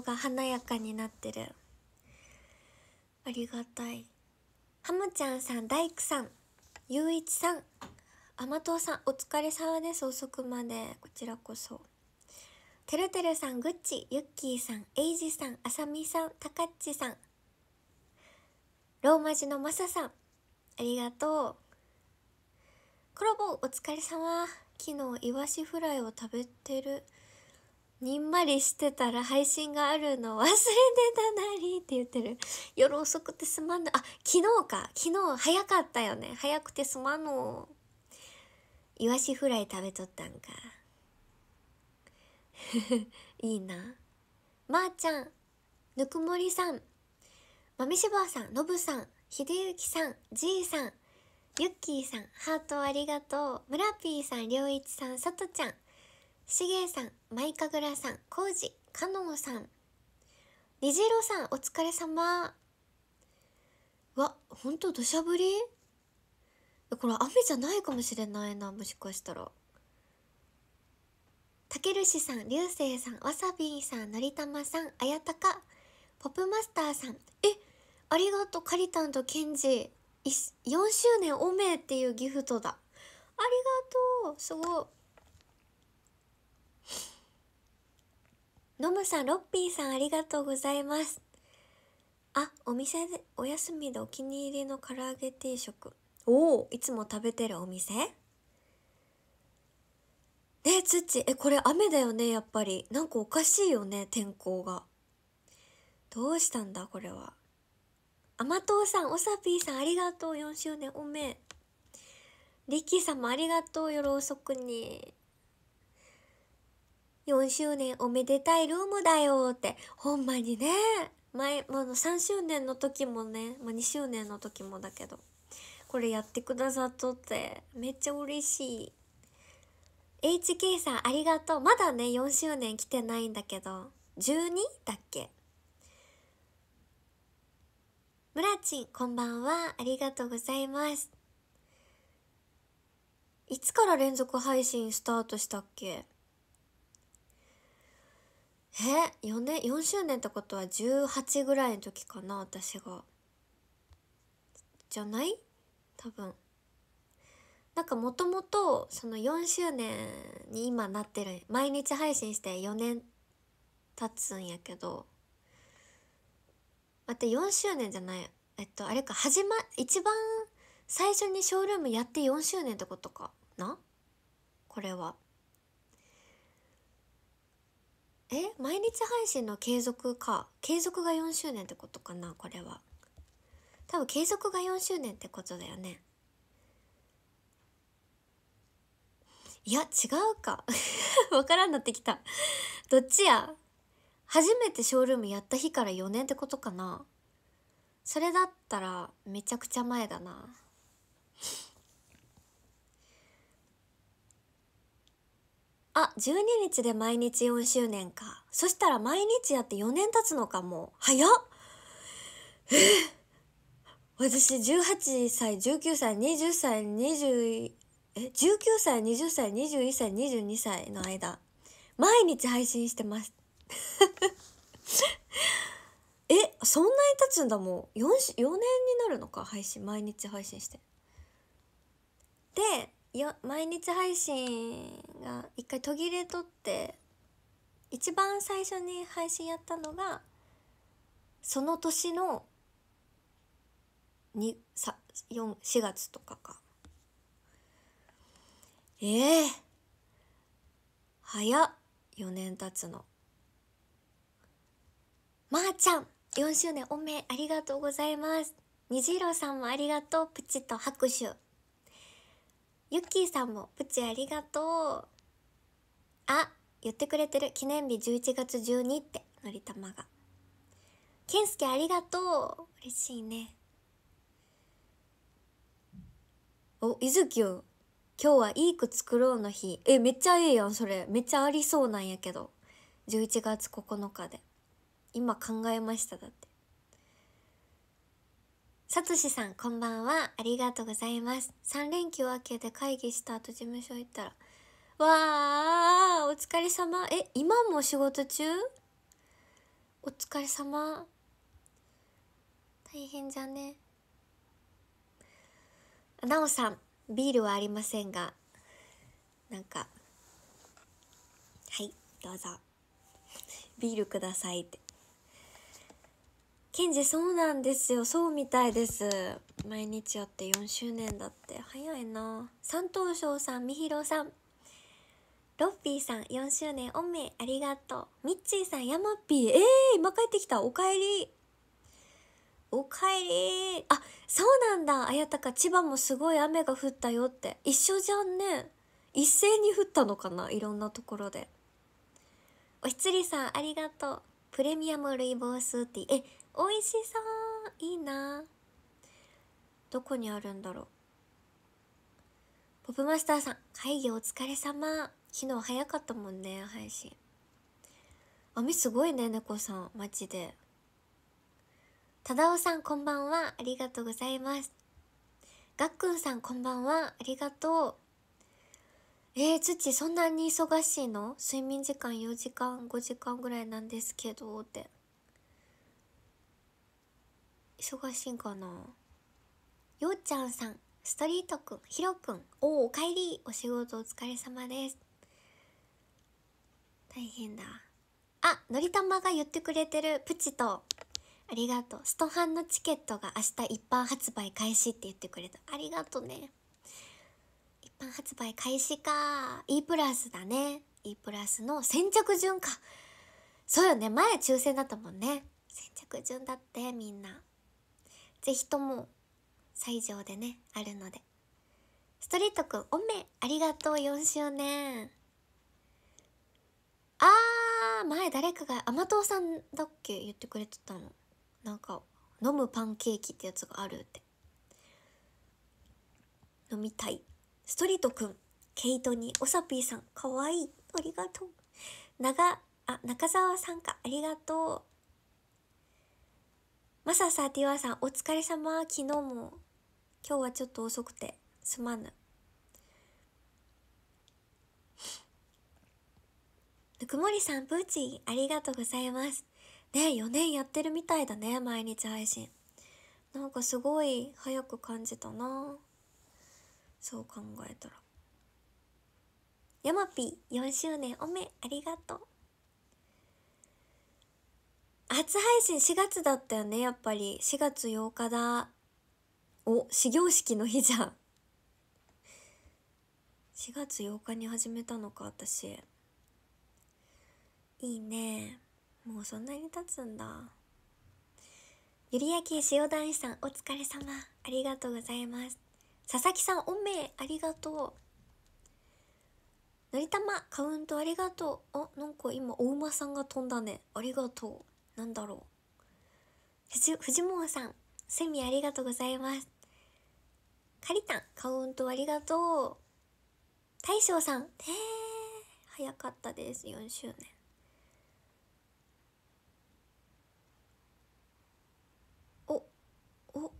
が華やかになってるありがたいハムちゃんさん大工さんゆういちさん甘党さんお疲れ様です遅くまでこちらこそてるてるさんぐっちゆっきーさんえいじさんあさみさんたかっちさんローマ字のまささんありがとうコロボお疲れ様昨日イワシフライを食べてるにんまりしてたら配信があるの忘れてたなりって言ってる。夜遅くてすまんの。あ、昨日か。昨日早かったよね。早くてすまんの。イワシフライ食べとったんか。いいな。まー、あ、ちゃん、ぬくもりさん、まみしばさん、のぶさん、ひでゆきさん、じいさん、ゆっきーさん、ハートありがとう、むらぴーさん、りょういちさん、さとちゃん、しげさん、マイカグラさん、コウジ、カノンさん、にじろさん、お疲れ様。わ、ほんと土砂降りこれ雨じゃないかもしれないな、もしかしたら。たけるしさん、りゅうせいさん、わさびんさん、のりたまさん、あやたか、ポップマスターさん。え、ありがとう、かりたんとけんじ。4周年おめえっていうギフトだ。ありがとう、すごい。のむさん、ロッピーさん、ありがとうございます。あ、お店で、お休みでお気に入りの唐揚げ定食。おお、いつも食べてるお店ねつっち、え、これ雨だよね、やっぱり。なんかおかしいよね、天候が。どうしたんだ、これは。甘党さん、おさぴーさん、ありがとう、4周年、おめえ。リッキーさんもありがとう、夜遅くに。4周年おめでたいルームだよってほんまにね前、まあ、3周年の時もね、まあ、2周年の時もだけどこれやってくださっとってめっちゃ嬉しい HK さんありがとうまだね4周年来てないんだけど 12? だっけ村ちんこんばんはありがとうございますいつから連続配信スタートしたっけえ4年4周年ってことは18ぐらいの時かな私がじゃない多分なんかもともとその4周年に今なってる毎日配信して4年経つんやけど待って4周年じゃないえっとあれか始ま一番最初にショールームやって4周年ってことかなこれはえ毎日配信の継続か継続が4周年ってことかなこれは多分継続が4周年ってことだよねいや違うか分 からんなってきたどっちや初めてショールームやった日から4年ってことかなそれだったらめちゃくちゃ前だなあ、12日で毎日4周年か。そしたら毎日やって4年経つのかも。早っえ私18歳、19歳、20歳、20、え、19歳、20歳、21歳、22歳の間、毎日配信してます。え、そんなに経つんだもん。4、4年になるのか、配信、毎日配信して。で、よ毎日配信が一回途切れとって一番最初に配信やったのがその年の4月とかかええー、早っ4年経つのまー、あ、ちゃん4周年おめありがとうございます虹色さんもありがとうプチと拍手ゆっきーさんも、プチありがとう。あ、言ってくれてる。記念日11月12って、のりたまが。けんすけありがとう。嬉しいね。お、いずきよ。今日はいい句作ろうの日。え、めっちゃええやん、それ。めっちゃありそうなんやけど。11月9日で。今考えました、だって。さとしさん、こんばんは。ありがとうございます。3連休明けで会議した後事務所行ったら、わー、お疲れ様。え、今も仕事中お疲れ様。大変じゃね。なおさん、ビールはありませんが、なんか、はい、どうぞ。ビールくださいって。ケンジそうなんですよそうみたいです毎日やって4周年だって早いな三等賞さんみひろさんロッピーさん4周年おめありがとうミッチーさんまっぴーえー、今帰ってきたおかえりおかえりあそうなんだあやたか千葉もすごい雨が降ったよって一緒じゃんね一斉に降ったのかないろんなところでおひつりさんありがとうプレミアムルイボースーティーえ美味しそういいなどこにあるんだろうポップマスターさん会議お疲れ様昨日早かったもんね配信あ網すごいね猫さんマジで忠夫さんこんばんはありがとうございますがっくんさんこんばんはありがとうえー、土そんなに忙しいの睡眠時間4時間5時間ぐらいなんですけどって忙しいかなようちゃんさんストリートくんひろくんおおかえりお仕事お疲れ様です大変だあのりたまが言ってくれてるプチとありがとうストハンのチケットが明日一般発売開始って言ってくれたありがとうね一般発売開始か E プラスだね E プラスの先着順かそうよね前抽選だったもんね先着順だってみんなぜひとも西条でねあるのでストリートくんおめありがとう4周年あー前誰かが甘党さんだっけ言ってくれてたのなんか飲むパンケーキってやつがあるって飲みたいストリートくん毛糸におさぴーさんかわいいありがとう長あ中澤さんかありがとうマササティワさん、お疲れ様。昨日も。今日はちょっと遅くて、すまぬ。ぬくもりさん、プーチン、ありがとうございます。ね、4年やってるみたいだね、毎日配信。なんかすごい早く感じたなそう考えたら。ヤマピー、4周年おめ、ありがとう。初配信4月だったよね、やっぱり。4月8日だ。お、始業式の日じゃん。4月8日に始めたのか、私。いいね。もうそんなに経つんだ。ゆりやき塩男子さん、お疲れ様。ありがとうございます。佐々木さん、おめえありがとう。のりたま、カウントありがとう。あ、なんか今、お馬さんが飛んだね。ありがとうなんだろう。藤本さん、セミありがとうございます。カリタン、カウントありがとう。大将さん、へえ、早かったです、4周年。お、お、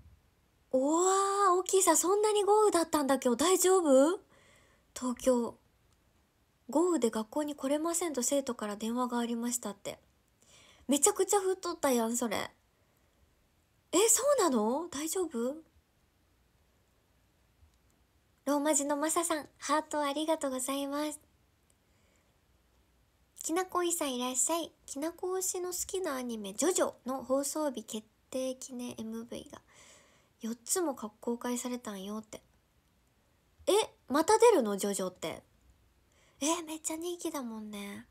おわー、大きいさ、そんなに豪雨だったんだけど、大丈夫東京。豪雨で学校に来れませんと生徒から電話がありましたって。めちゃくちゃ太ったやん、それ。え、そうなの大丈夫ローマ字のマサさん、ハートありがとうございます。きなこいさんいらっしゃい。きなこ推しの好きなアニメ、ジョジョの放送日決定記念 MV が4つも公開されたんよって。え、また出るのジョジョって。え、めっちゃ人気だもんね。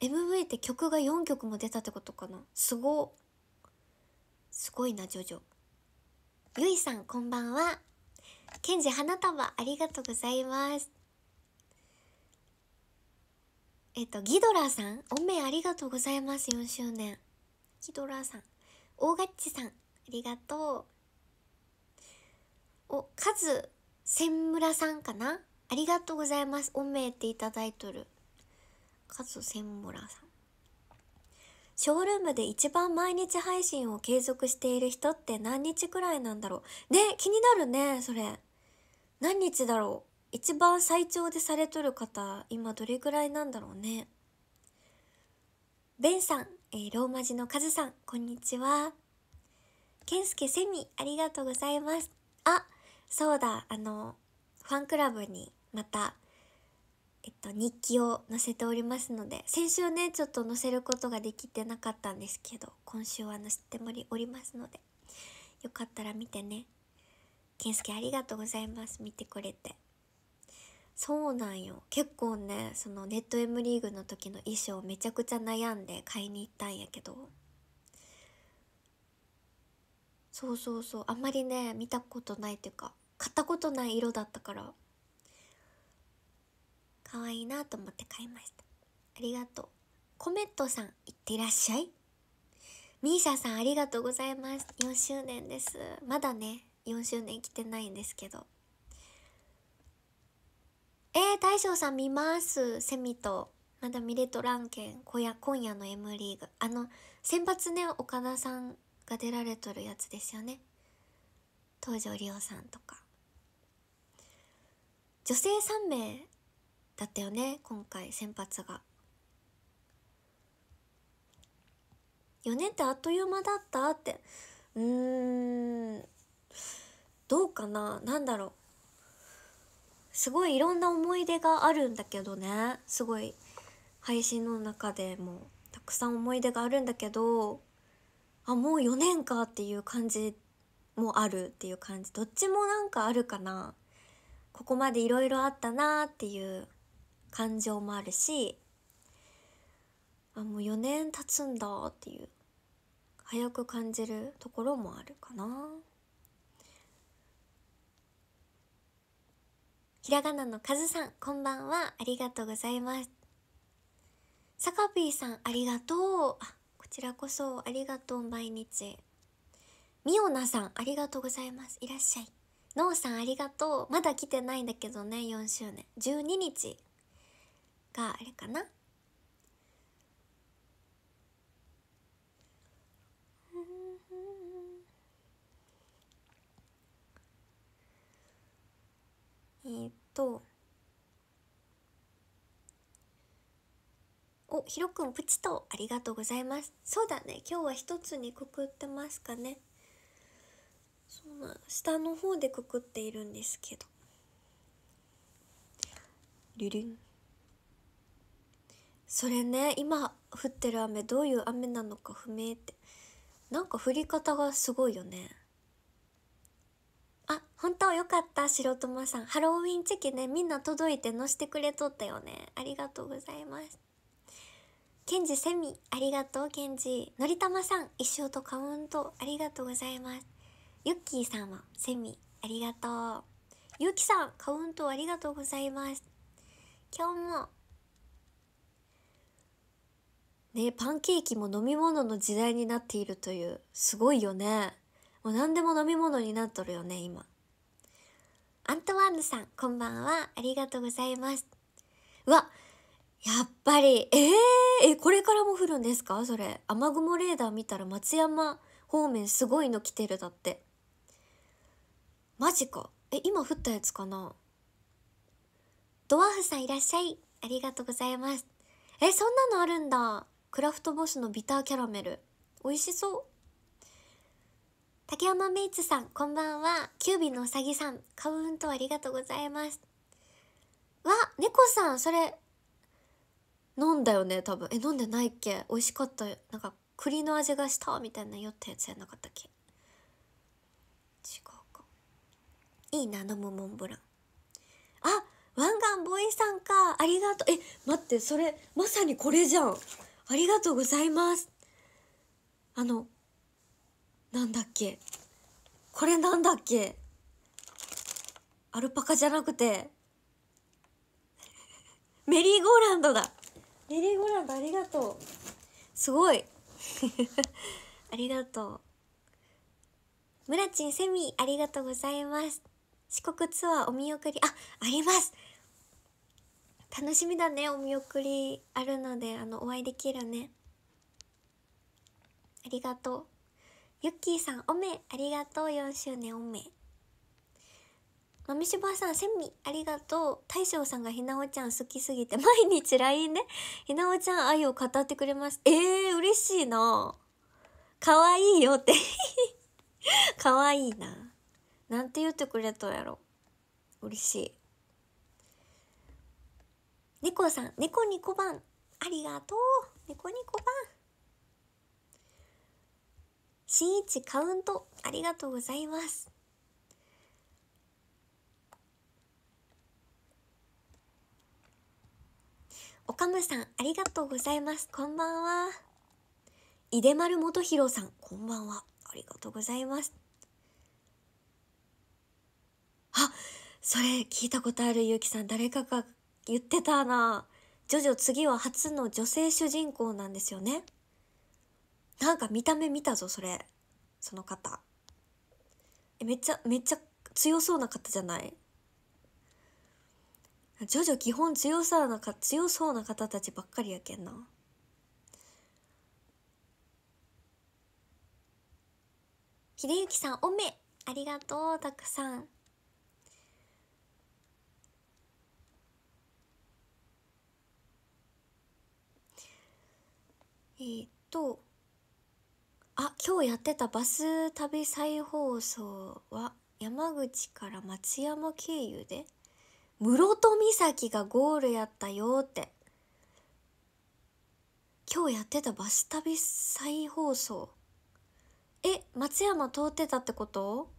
MV って曲が4曲も出たってことかなすごすごいなジョジョゆいさんこんばんはケンジ花束ありがとうございますえっとギドラさんおめありがとうございます4周年ギドラさん大ガッチさんありがとうおカズむらさんかなありがとうございますおめっていただいとるカズセンモラさんショールームで一番毎日配信を継続している人って何日くらいなんだろうね気になるねそれ何日だろう一番最長でされとる方今どれくらいなんだろうねベンさん、えー、ローマ字のカズさんこんにちはケンスケセミありがとうございますあそうだあのファンクラブにまたえっと、日記を載せておりますので、先週ね、ちょっと載せることができてなかったんですけど、今週は載せておりますので、よかったら見てね。健介ありがとうございます。見てくれて。そうなんよ。結構ね、そのネット M リーグの時の衣装めちゃくちゃ悩んで買いに行ったんやけど、そうそうそう、あんまりね、見たことないというか、買ったことない色だったから、可愛いなと思って買いましたありがとうコメットさんいってらっしゃいミーシャさんありがとうございます4周年ですまだね4周年来てないんですけどえー、大将さん見ますセミとまだ見れとらんけん今夜今夜の M リーグあの選抜ね岡田さんが出られとるやつですよね東條理央さんとか女性3名だったよね今回先発が4年ってあっという間だったってうーんどうかな何だろうすごいいろんな思い出があるんだけどねすごい配信の中でもたくさん思い出があるんだけどあもう4年かっていう感じもあるっていう感じどっちもなんかあるかなここまでいろいろあったなっていう感情もあるしあもう4年経つんだっていう早く感じるところもあるかなひらがなのかずさんこんばんはありがとうございますさかぴーさんありがとうこちらこそありがとう毎日みおなさんありがとうございますいらっしゃいのうさんありがとうまだ来てないんだけどね4周年12日があれかなえー、っとおひろくんプチとありがとうございますそうだね今日は一つにくくってますかねそうな下の方でくくっているんですけどルルンそれね今降ってる雨どういう雨なのか不明ってなんか降り方がすごいよねあ本当よかった白友さんハロウィンチェキねみんな届いてのしてくれとったよねありがとうございますケンジセミありがとうケンジのりたまさん一生とカウントありがとうございますユッキーさんはセミありがとうゆうきさんカウントありがとうございます今日もね、パンケーキも飲み物の時代になっているという、すごいよね。もう何でも飲み物になっとるよね、今。アントワーヌさん、こんばんは。ありがとうございます。うわ、やっぱり、えー、え、これからも降るんですかそれ。雨雲レーダー見たら松山方面すごいの来てるだって。マジか。え、今降ったやつかなドワーフさんいらっしゃい。ありがとうございます。え、そんなのあるんだ。クラフトボスのビターキャラメル美味しそう竹山メイツさんこんばんはキュービのうさぎさんカウントありがとうございますわ猫さんそれ飲んだよね多分え飲んでないっけ美味しかったなんか栗の味がしたみたいな酔ったやつじゃなかったっけ違うかいいな飲むモンブランあワンガンボーイさんかありがとうえ待ってそれまさにこれじゃんありがとうございますあのなんだっけこれなんだっけアルパカじゃなくて メリーゴーランドだメリーゴーランドありがとうすごい ありがとう。村らちんセミありがとうございます。四国ツアーお見送り、あ、あります楽しみだねお見送りあるのであのお会いできるねありがとうゆっきーさんおめありがとう4周年おめしばさんセミありがとう大将さんがひなおちゃん好きすぎて毎日 LINE で、ひなおちゃん愛を語ってくれますえー、嬉しいな可愛いよって 可愛いななんて言ってくれたやろ嬉しい猫さん、猫にこばん。ありがとう。猫にこばん。新一カウント。ありがとうございます。おかむさん、ありがとうございます。こんばんは。いでまるもとひろさん、こんばんは。ありがとうございます。あ、それ聞いたことあるゆうきさん、誰かが言ってたな。ジョジョ次は初の女性主人公なんですよね。なんか見た目見たぞ、それ。その方。え、めっちゃ、めっちゃ強そうな方じゃないジョジョ基本強さなか、強そうな方たちばっかりやけんな。秀幸さん、おめありがとう、たくさん。えー、っとあ今日やってたバス旅再放送は山口から松山経由で室戸岬がゴールやったよって今日やってたバス旅再放送え松山通ってたってこと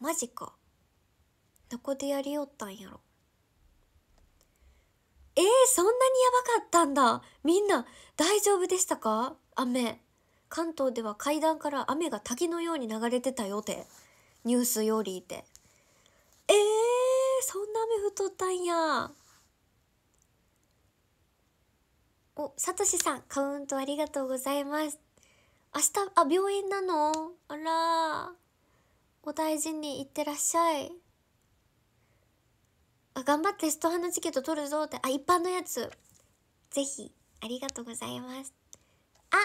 マジかどこでやりよったんやろえー、そんなにやばかったんだみんな大丈夫でしたか雨関東では階段から雨が滝のように流れてたよってニュースよりいてえー、そんな雨降っとったんやおさとしさんカウントありがとうございます明日あ病院なのあらお大事にいってらっしゃい頑張ってストハナチケット取るぞって、あ、一般のやつ。ぜひ、ありがとうございます。あ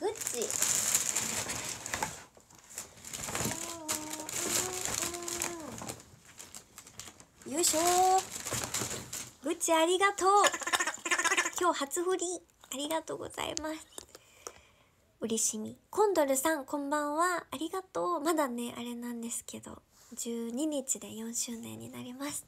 グッチ。よいしょー。ッチありがとう。今日初振り、ありがとうございます。嬉しみ。コンドルさん、こんばんは。ありがとう。まだね、あれなんですけど。12日で4周年になります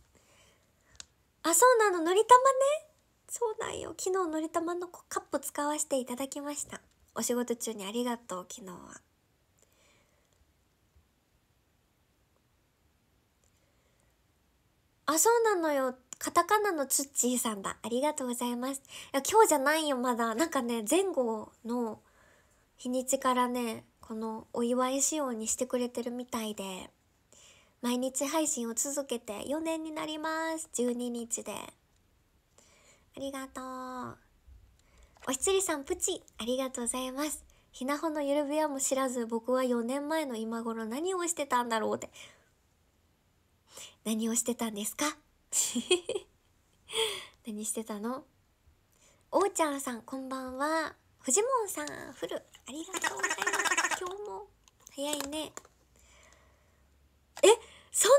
あそうなののりたまねそうなんよ昨日のりたまのカップ使わせていただきましたお仕事中にありがとう昨日はあそうなのよカタカナのツッチーさんだありがとうございますいや今日じゃないよまだなんかね前後の日にちからねこのお祝い仕様にしてくれてるみたいで毎日配信を続けて4年になります12日でありがとうおひつりさんプチありがとうございますひなほのゆる部屋も知らず僕は4年前の今頃何をしてたんだろうって何をしてたんですか 何してたのおうちゃんさんこんばんはフジモンさんフルありがとうございます今日も早いねえそんな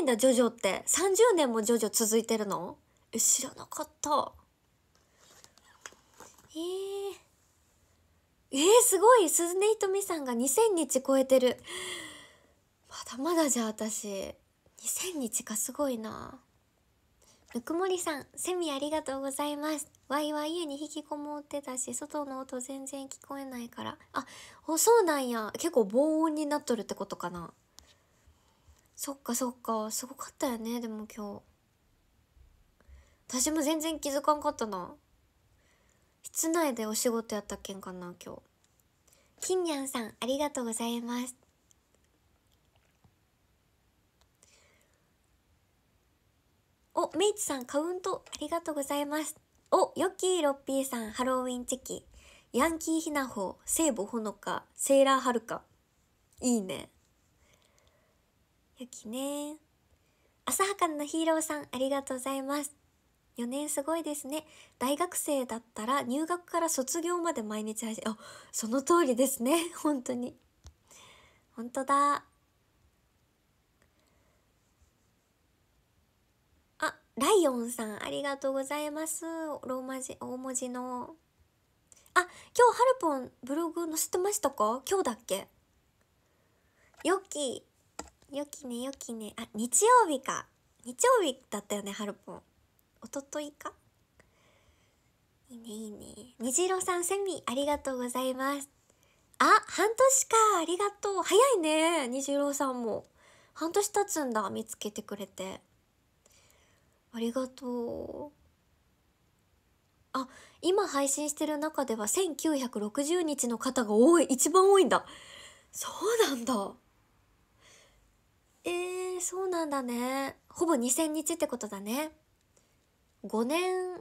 に長いんだジョジョって30年もジョジョ続いてるのえ知らなかったえー、えー、すごい鈴音ひとみさんが2,000日超えてるまだまだじゃあ私2,000日かすごいなぬくもりさんセミありがとうございますわいは家に引きこもってたし外の音全然聞こえないからあおそうなんや結構防音になっとるってことかなそっかそっかすごかったよねでも今日私も全然気づかんかったな室内でお仕事やったっけんかな今日金にゃんさんありがとうございますおメイツさんカウントありがとうございますおよきロッピーさんハロウィンチェキヤンキーひなほ聖母ほのかセーラーはるかいいねゆきね浅はかのヒーローさんありがとうございます4年すごいですね大学生だったら入学から卒業まで毎日配信あその通りですね 本当に本当だあライオンさんありがとうございますローマ字大文字のあ今日ハルポンブログ載せてましたか今日だっけよっきよきねよきねあ日曜日か日曜日だったよねハルポン一昨日かいいねいいね虹色さんセミありがとうございますあ半年かありがとう早いね虹色さんも半年経つんだ見つけてくれてありがとうあ今配信してる中では1960日の方が多い一番多いんだそうなんだえー、そうなんだね。ほぼ2000日ってことだね。5年、ん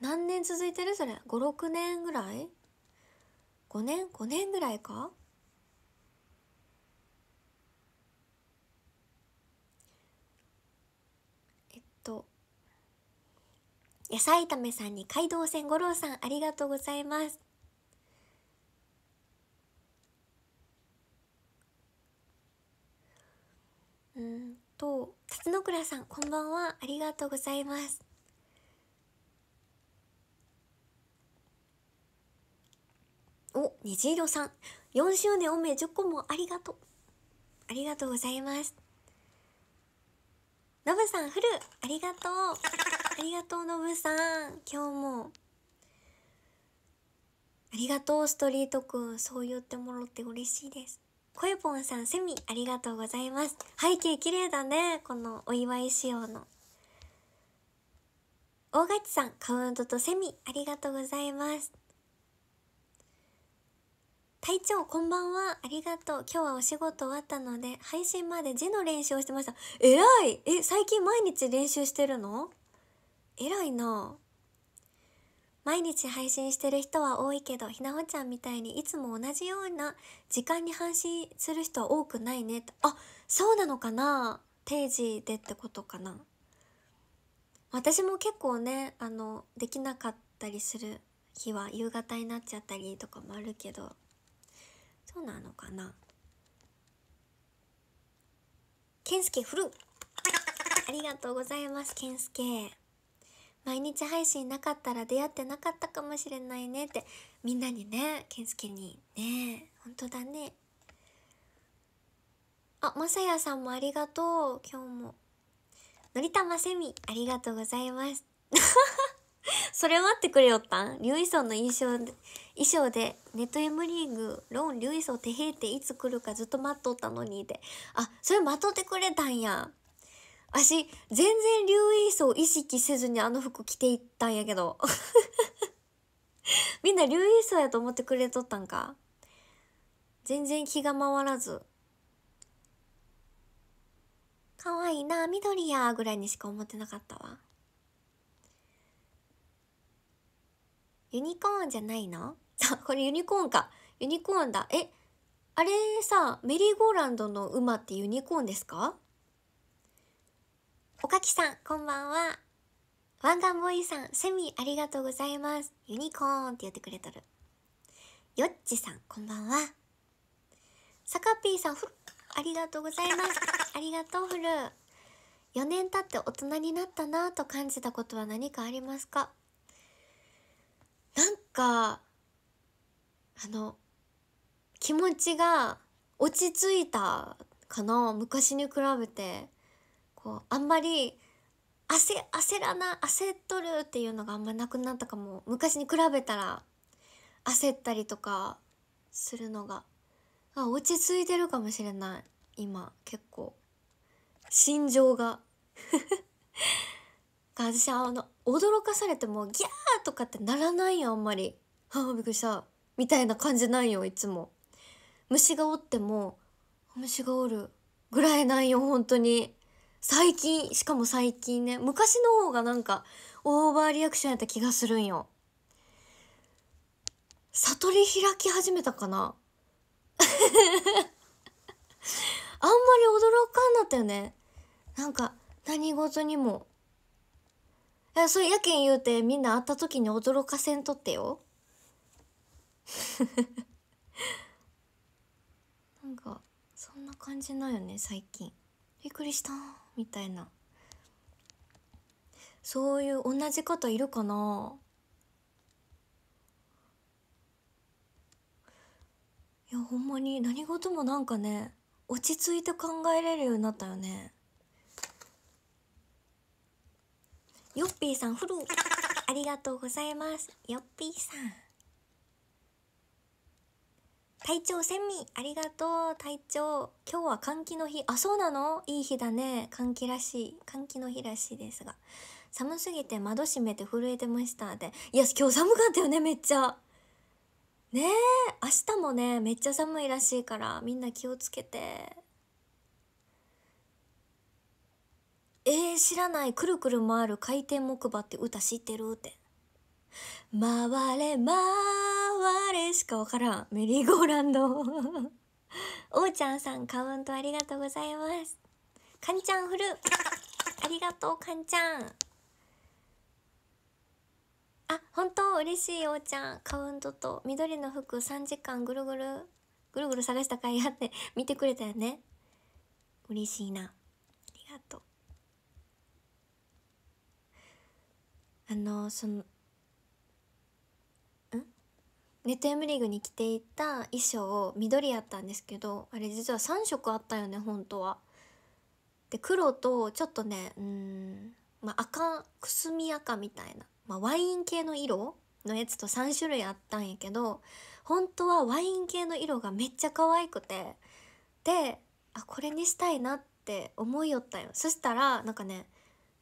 何年続いてるそれ。5、6年ぐらい ?5 年 ?5 年ぐらいかえっと。野菜炒めさんに街道線五郎さんありがとうございます。うんと、辰野倉さん、こんばんは。ありがとうございます。お、虹色さん。4周年おめ10個もありがとう。ありがとうございます。のぶさん、フル、ありがとう。ありがとう、のぶさん。今日も。ありがとう、ストリートくん。そう言ってもらって嬉しいです。こゆぽんさん、セミ、ありがとうございます。背景綺麗だね。このお祝い仕様の。大勝さん、カウントとセミ、ありがとうございます。隊長、こんばんは。ありがとう。今日はお仕事終わったので、配信まで字の練習をしてました。えらいえ、最近毎日練習してるのえらいな毎日配信してる人は多いけどひなほちゃんみたいにいつも同じような時間に配信する人は多くないねあそうなのかな定時でってことかな私も結構ねあのできなかったりする日は夕方になっちゃったりとかもあるけどそうなのかな健介フるありがとうございます健介毎日配信なかったら出会ってなかったかもしれないねってみんなにね健介にね本当だねあまさやさんもありがとう今日ものりたまセミありがとうございます それ待ってくれよったんリュウイソンの衣装で衣装でネット M リーグローンリュウイソンてへいていつ来るかずっと待っとったのにであそれ待っとってくれたんや私、全然留意層意識せずにあの服着ていったんやけど。みんな留意層やと思ってくれとったんか全然気が回らず。可愛いな、緑や、ぐらいにしか思ってなかったわ。ユニコーンじゃないのあ これユニコーンか。ユニコーンだ。え、あれさ、メリーゴーランドの馬ってユニコーンですかおかきさん、こんばんは。ワンガンボーイさん、セミありがとうございます。ユニコーンって言ってくれとる。よっちさん、こんばんは。さかぴーさん、ふありがとうございます。ありがとう、ふる。4年経って大人になったなぁと感じたことは何かありますかなんか、あの、気持ちが落ち着いたかな昔に比べて。こうあんまり焦焦らな焦っとるっていうのがあんまなくなったかも昔に比べたら焦ったりとかするのが落ち着いてるかもしれない今結構心情が 私あの驚かされてもギャーとかってならないよあんまり「はあびっくりした」みたいな感じないよいつも虫がおっても「虫がおる」ぐらいないよ本当に最近、しかも最近ね、昔の方がなんか、オーバーリアクションやった気がするんよ。悟り開き始めたかな あんまり驚かんなったよね。なんか、何事にも。え、そうやけん言うてみんな会った時に驚かせんとってよ。なんか、そんな感じなよね、最近。びっくりした。みたいなそういう同じ方いるかなやほんまに何事もなんかね落ち着いて考えれるようになったよねよっぴーさんフルありがとうございますよっぴーさん隊長セミありがとう隊長今日は換気の日あそうなのいい日だね換気らしい換気の日らしいですが寒すぎて窓閉めて震えてましたでいや今日寒かったよねめっちゃねえ明日もねめっちゃ寒いらしいからみんな気をつけてえー、知らないくるくる回る回転木馬って歌知ってるって回れ回れしかわからん。メリーゴーランド。おうちゃんさん、カウントありがとうございます。かんちゃんフル。ありがとう、かんちゃん。あ、本当嬉しい、おうちゃん。カウントと緑の服3時間ぐるぐる、ぐるぐる探したかいあって見てくれたよね。嬉しいな。ありがとう。あの、その、ネット M リーグに着ていた衣装緑やったんですけどあれ実は3色あったよね本当は。で黒とちょっとねうん、まあ、赤くすみ赤みたいな、まあ、ワイン系の色のやつと3種類あったんやけど本当はワイン系の色がめっちゃ可愛くてであこれにしたいなって思いよったんよそしたらなんかね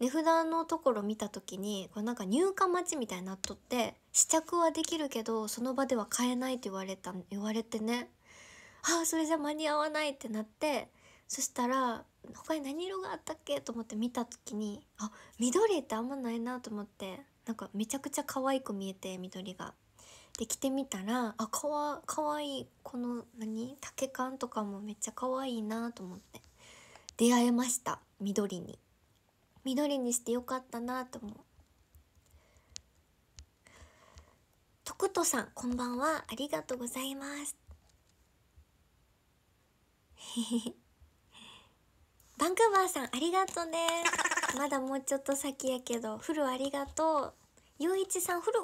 値札のところ見た時にこれなんか入荷待ちみたいになっとって試着はできるけどその場では買えないって言われた言われてねああそれじゃ間に合わないってなってそしたら他に何色があったっけと思って見た時にあ緑ってあんまないなと思ってなんかめちゃくちゃ可愛く見えて緑が。で着てみたらあかわかわいいこの何竹感とかもめっちゃ可愛いなと思って出会えました緑に緑にしてよかったなと思うとくとさんこんばんはありがとうございます バンクーバーさんありがとうねまだもうちょっと先やけどフルありがとうゆういちさんフル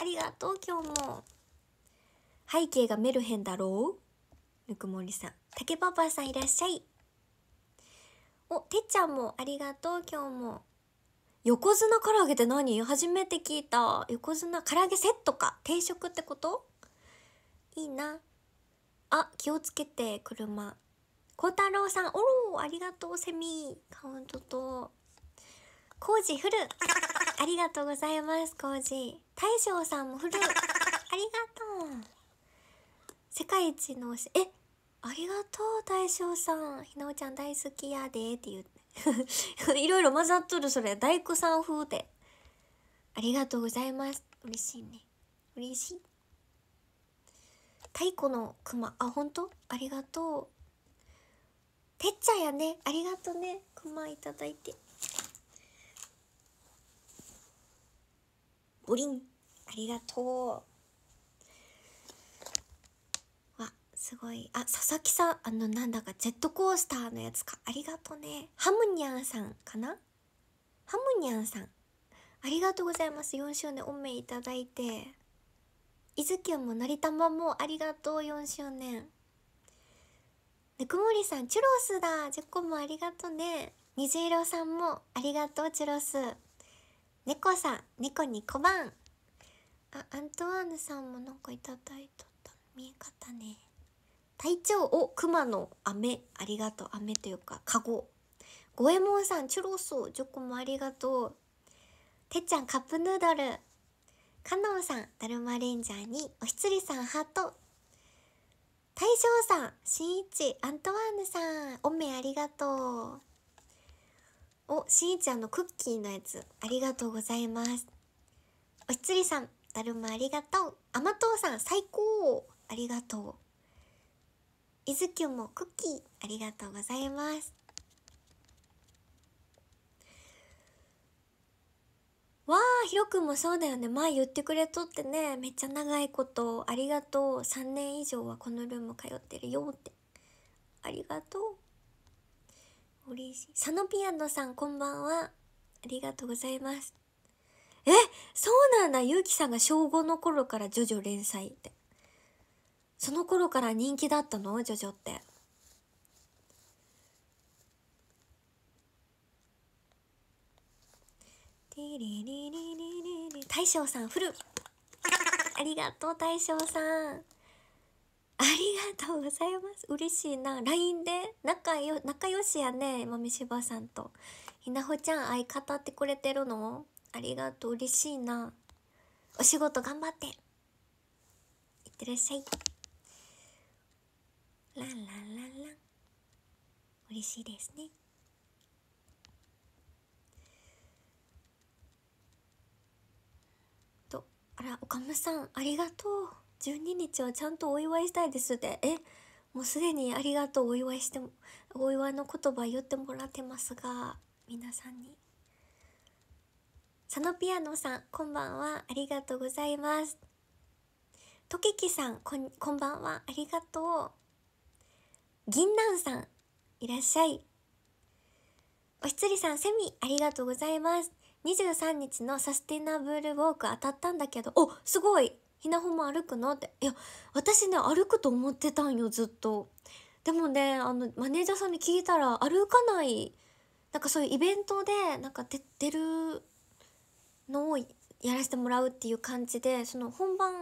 ありがとう今日も背景がメルヘンだろうぬくもりさん竹パパさんいらっしゃいおてっちゃんもありがとう今日も横綱唐揚げって何初めて聞いた。横綱唐揚げセットか。定食ってこといいな。あ、気をつけて、車。孝太郎さん、おろありがとう、セミ。カウントと。コージフル。ありがとうございます、コージ。大将さんもフル。ありがとう。世界一の推し、え、ありがとう、大将さん。ひなおちゃん大好きやで、って言って。いろいろ混ざっとるそれ大工さん風でありがとうございます嬉しいね嬉しい太鼓の熊あ本当ありがとうてっちゃんやねありがとうね熊いただいてボリンありがとうすごいあ佐々木さんあのなんだかジェットコースターのやつかありがとうねハムニャンさんかなハムニャンさんありがとうございます4周年おめいただいて伊豆急も成玉もありがとう4周年ぬくもりさんチュロスだ10個もありがとね虹色さんもありがとうチュロス猫さん猫に小判あアントワーヌさんもなんかいただいとった見え方ね隊長を熊の飴ありがとう飴というかカゴ五右衛門さんチュロスジョコもありがとうてっちゃんカップヌードルかのンさんだるまレンジャーにおひつりさんハート大将さんしんいちアントワーヌさんおめありがとうおしんいちゃんのクッキーのやつありがとうございますおひつりさんだるまありがとう甘党さん最高ありがとう水ずきもクッキー、ありがとうございます。わあ、ひろくんもそうだよね。前言ってくれとってね。めっちゃ長いこと、ありがとう。3年以上はこのルーム通ってるよって。ありがとう。嬉しい。サノピアノさん、こんばんは。ありがとうございます。え、そうなんだ。ゆうきさんが小5の頃からジョジョ連載って。その頃から人気だったのジョジョって。大将さん、フルありがとう、大将さん。ありがとうございます。嬉しいな。LINE で仲よ、仲良しやね、豆みさんと。ひなほちゃん、相方ってくれてるのありがとう、嬉しいな。お仕事頑張って。いってらっしゃい。ランランランラン嬉しいですねとあら岡村さんありがとう12日はちゃんとお祝いしたいですってえもうすでにありがとうお祝いしてもお祝いの言葉言ってもらってますが皆さんに佐野ピアノさんこんばんはありがとうございますとけきさんこんこんばんはありがとう銀杏さん、いらっしゃい。おひつりさん、セミ、ありがとうございます。23日のサスティナブルウォーク当たったんだけど、お、すごいひなほも歩くのって。いや、私ね、歩くと思ってたんよ、ずっと。でもね、あの、マネージャーさんに聞いたら、歩かない、なんかそういうイベントで、なんか出てるのをやらせてもらうっていう感じで、その本番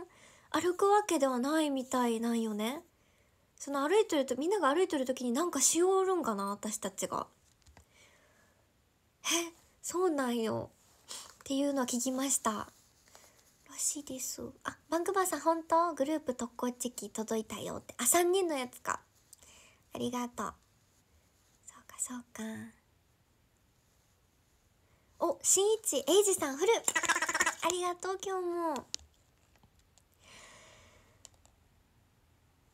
歩くわけではないみたいなんよね。その歩いてるとみんなが歩いてる時になんかしおるんかな私たちが。えそうなんよっていうのは聞きました。らしいです。あバンクバーさん本当グループ特攻チェキ届いたよって。あ3人のやつか。ありがとう。そうかそうか。おしんいちえいじさんフルありがとう今日も。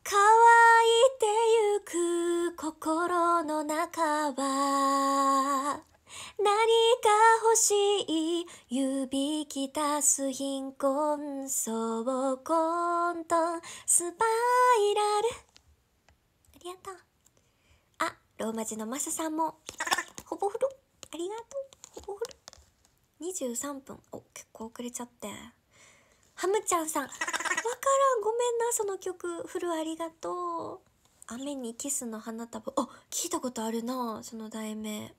かわてゆく心の中は何か欲しい指きたす貧困そコントスパイラルありがとうあローマ字のマサさんもほぼほぼありがとうほぼほぼ23分お結構遅れちゃってハムちゃんさん。わからん。ごめんな、その曲。フルありがとう。雨にキスの花束。あ、聞いたことあるな、その題名。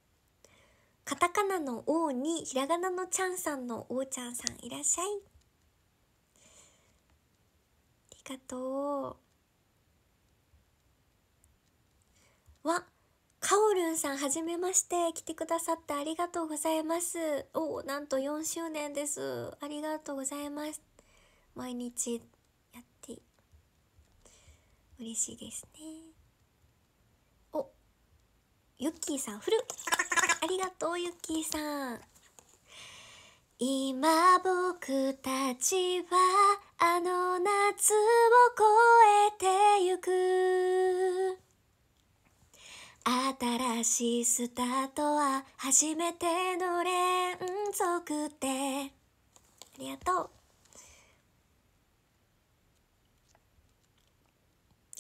カタカナの王に、ひらがなのちゃんさんの王ちゃんさん、いらっしゃい。ありがとう。わ、かおるんさん、はじめまして。来てくださってありがとうございます。お、なんと4周年です。ありがとうございます。毎日やって嬉しいですねおユッキーさんフルありがとうユッキーさん今僕たちはあの夏を越えてゆく新しいスタートは初めての連続でありがとう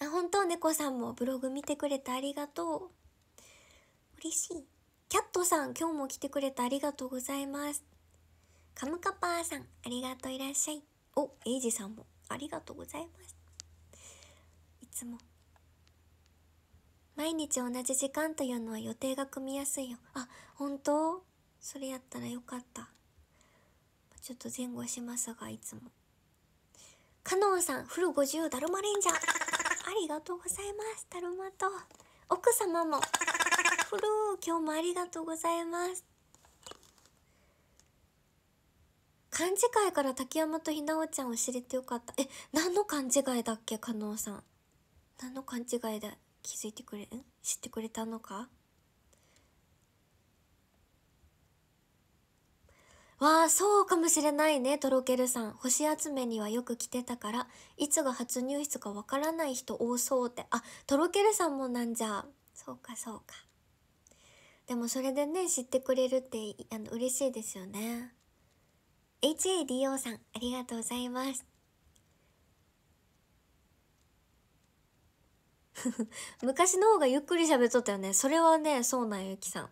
あ本当猫さんもブログ見てくれてありがとう嬉しいキャットさん今日も来てくれてありがとうございますカムカパーさんありがとういらっしゃいおエイジさんもありがとうございますいつも毎日同じ時間というのは予定が組みやすいよあ本当それやったらよかったちょっと前後しますがいつもカノンさんフル50ダルマレンジャーありがとうございますタロまと奥様もフル今日もありがとうございます勘違いから滝山とひなおちゃんを知れてよかったえ何の勘違いだっけ加納さん何の勘違いで気づいてくれん知ってくれたのかわあ、そうかもしれないね、とろけるさん。星集めにはよく来てたから、いつが初入室かわからない人多そうって。あ、とろけるさんもなんじゃ。そうか、そうか。でもそれでね、知ってくれるって、あの、嬉しいですよね。HADO さん、ありがとうございます。昔の方がゆっくり喋っとったよね。それはね、そうなんゆきさん。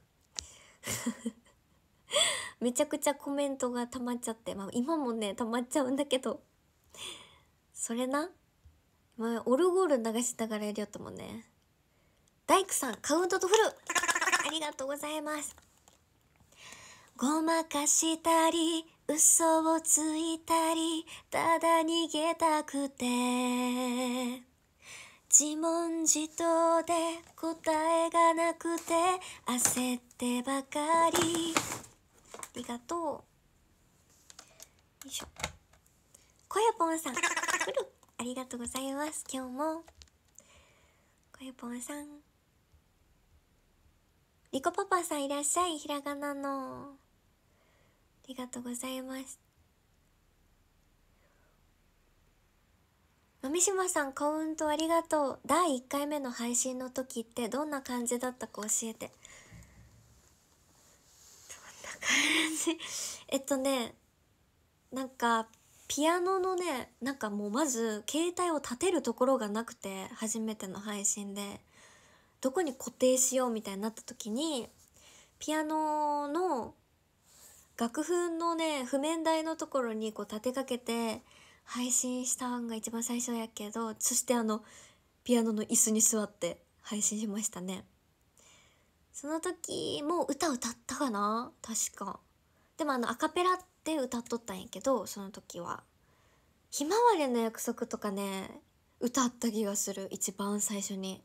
めちゃくちゃコメントが溜まっちゃって、まあ、今もね溜まっちゃうんだけどそれな、まあ、オルゴール流しながらやりよったもんね大工さんカウントとフルありがとうございますごまかしたり嘘をついたりただ逃げたくて自問自答で答えがなくて焦ってばかりありがとうよいしょこやぽんさんありがとうございます今日もこやぽんさんリコパパさんいらっしゃいひらがなのありがとうございますのみしまさんカウントありがとう第1回目の配信の時ってどんな感じだったか教えて えっとねなんかピアノのねなんかもうまず携帯を立てるところがなくて初めての配信でどこに固定しようみたいになった時にピアノの楽譜のね譜面台のところにこう立てかけて配信したんが一番最初やけどそしてあのピアノの椅子に座って配信しましたね。その時も歌歌ったかな確かでもあのアカペラって歌っとったんやけどその時は「ひまわりの約束」とかね歌った気がする一番最初に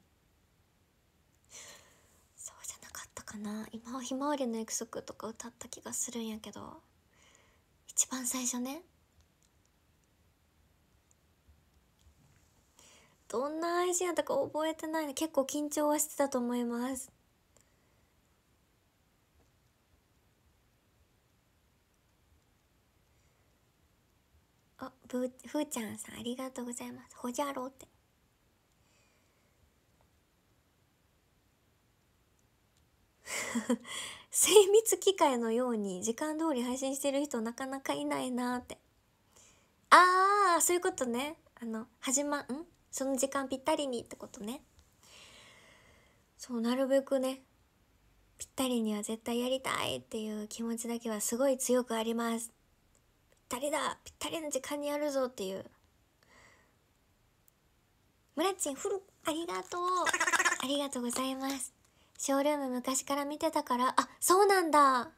そうじゃなかったかな今は「ひまわりの約束」とか歌った気がするんやけど一番最初ねどんな配信やったか覚えてないの結構緊張はしてたと思いますふーちゃんさんありがとうございますほじゃろうって 精密機械のように時間通り配信してる人なかなかいないなーってああそういうことねあの始まんその時間ぴったりにってことねそうなるべくねぴったりには絶対やりたいっていう気持ちだけはすごい強くありますったりだぴったりの時間にやるぞっていう村ラチフルありがとうありがとうございますショールーム昔から見てたからあそうなんだ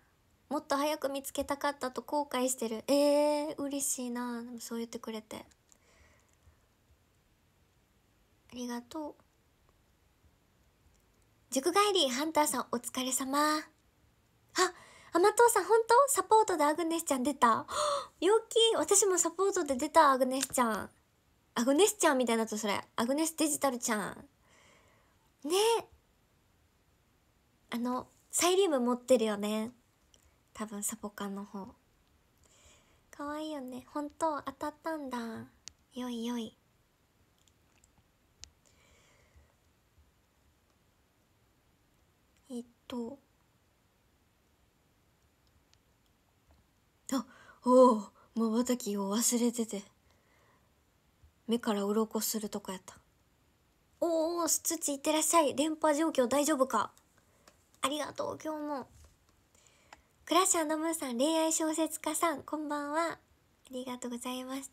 もっと早く見つけたかったと後悔してるえー、嬉しいなそう言ってくれてありがとう塾帰りハンターさんお疲れ様ああ、マトーさん、本当サポートでアグネスちゃん出た。陽気私もサポートで出た、アグネスちゃん。アグネスちゃんみたいなと、それ。アグネスデジタルちゃん。ねあの、サイリウム持ってるよね。多分、サポカンの方。かわいいよね。本当当たったんだ。よいよい。えっと。おおまばたきを忘れてて目から鱗するとこやったおおスツチいってらっしゃい連覇状況大丈夫かありがとう今日もクラッシャーのムーさん恋愛小説家さんこんばんはありがとうございます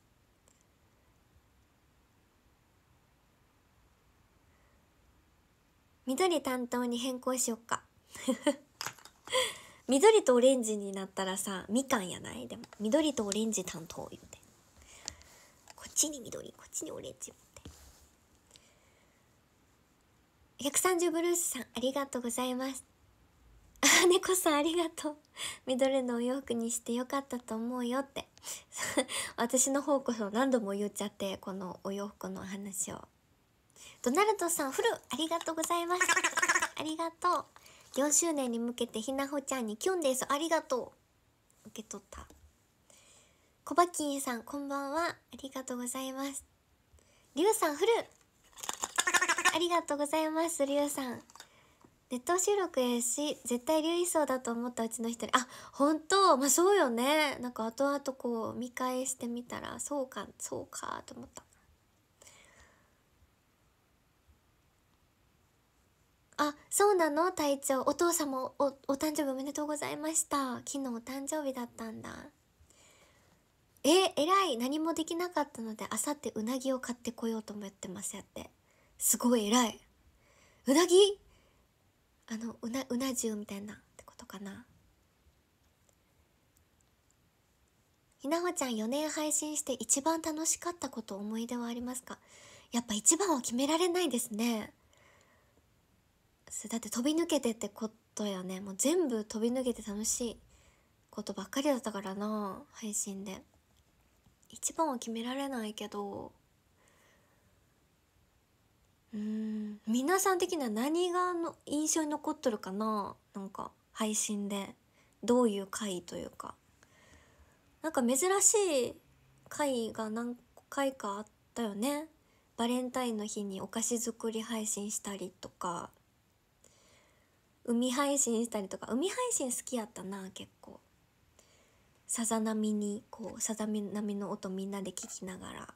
緑担当に変更しよっか緑とオレンジになったらさみかんやないでも緑とオレンジ担当言うてこっちに緑こっちにオレンジ言うて130ブルースさんありがとうございますあ猫さんありがとう緑のお洋服にしてよかったと思うよって 私の方こそ何度も言っちゃってこのお洋服の話をドナルドさんフルありがとうございますありがとう4周年に向けてひなほちゃんにキュンですありがとう受け取ったコバキンさんこんばんはありがとうございますりゅうさんフルありがとうございますりゅうさんネット収録やし絶対留意うだと思ったうちの一人あ本当まあそうよねなんか後々こう見返してみたらそうかそうかと思ったあそうなの隊長お父様おお誕生日おめでとうございました昨日お誕生日だったんだええらい何もできなかったのであさってうなぎを買ってこようと思ってますやってすごいえらいうなぎあのうなうな重みたいなってことかなひなほちゃん4年配信して一番楽しかったこと思い出はありますかやっぱ一番は決められないですねだって飛び抜けてってことよねもう全部飛び抜けて楽しいことばっかりだったからな配信で一番は決められないけどうん皆さん的には何がの印象に残っとるかななんか配信でどういう回というかなんか珍しい回が何回かあったよねバレンタインの日にお菓子作り配信したりとか海配信したりとか海配信好きやったな結構さざ波にこうさざ波の音みんなで聞きながらっ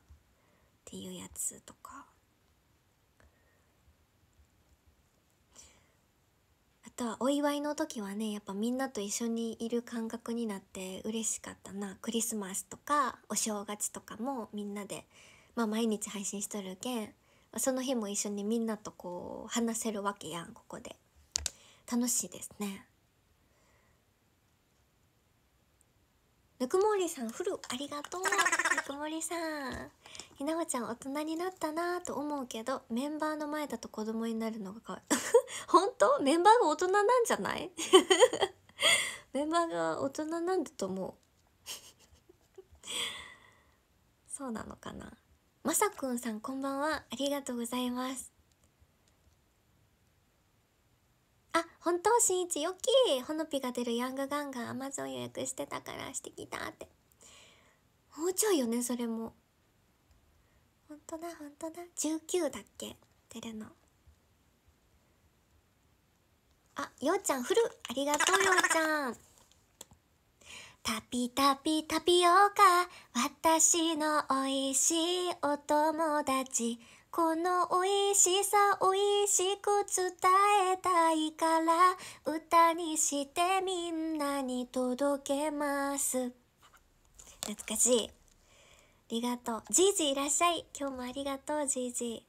ていうやつとかあとはお祝いの時はねやっぱみんなと一緒にいる感覚になって嬉しかったなクリスマスとかお正月とかもみんなでまあ毎日配信しとるけんその日も一緒にみんなとこう話せるわけやんここで。楽しいですねぬくもりさんフルありがとうぬくもりさんひなほちゃん大人になったなと思うけどメンバーの前だと子供になるのがかわい 本当メンバーが大人なんじゃない メンバーが大人なんだと思う そうなのかなまさくんさんこんばんはありがとうございますあ、本当しんいちよきほのぴが出るヤングガンガンアマゾン予約してたからしてきたって。もうちょいよね、それも。ほんとだ、ほんとだ。19だっけ出るの。あ、ようちゃんフルありがとう、ようちゃん。タピタピタピオカ、私の美味しいお友達。この美味しさ美味しく伝えたいから歌にしてみんなに届けます懐かしいありがとうじいじいらっしゃい今日もありがとうじいじ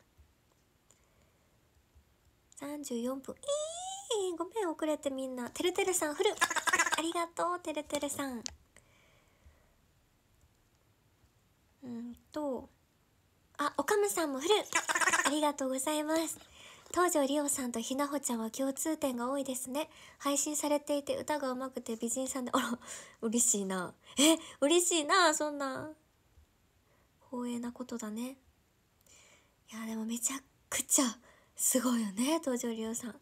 34分いいごめん遅れてみんなてるてるさんフルありがとうてるてるさんうんとあ、おかむさんもフル。ありがとうございます。東条リオさんとひなほちゃんは共通点が多いですね。配信されていて歌が上手くて美人さんで、あら、嬉しいな。え、嬉しいな、そんな。光栄なことだね。いや、でもめちゃくちゃすごいよね、東條リオさん。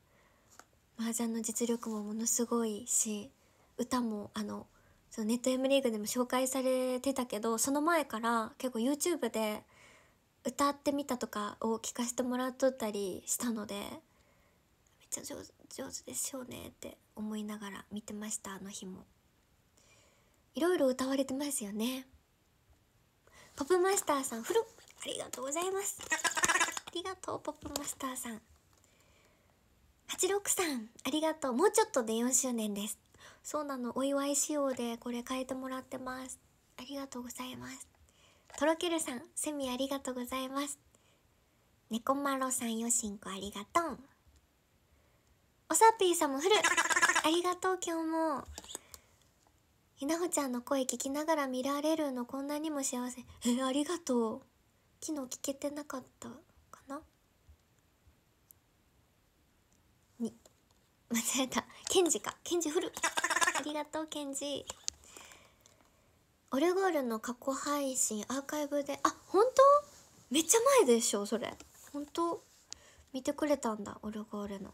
麻雀の実力もものすごいし、歌も、あの、そのネット M リーグでも紹介されてたけど、その前から結構 YouTube で歌ってみたとかを聞かせてもらっとったりしたのでめっちゃ上手上手でしょうねって思いながら見てましたあの日もいろいろ歌われてますよねポップマスターさんフルありがとうございますありがとうポップマスターさん86さんありがとうもうちょっとで4周年ですそうなのお祝い仕様でこれ変えてもらってますありがとうございますとろけるさん、セミありがとうございます。猫まろさん、よしんこありがとう。おさぴーさんもフルありがとう、今日も。ひなほちゃんの声聞きながら見られるのこんなにも幸せ。え、ありがとう。昨日聞けてなかったかなに、間違えた。ケンジか。ケンジフルありがとう、ケンジ。オルゴールの過去配信アーカイブであ本当めっちゃ前でしょそれ本当見てくれたんだオルゴールの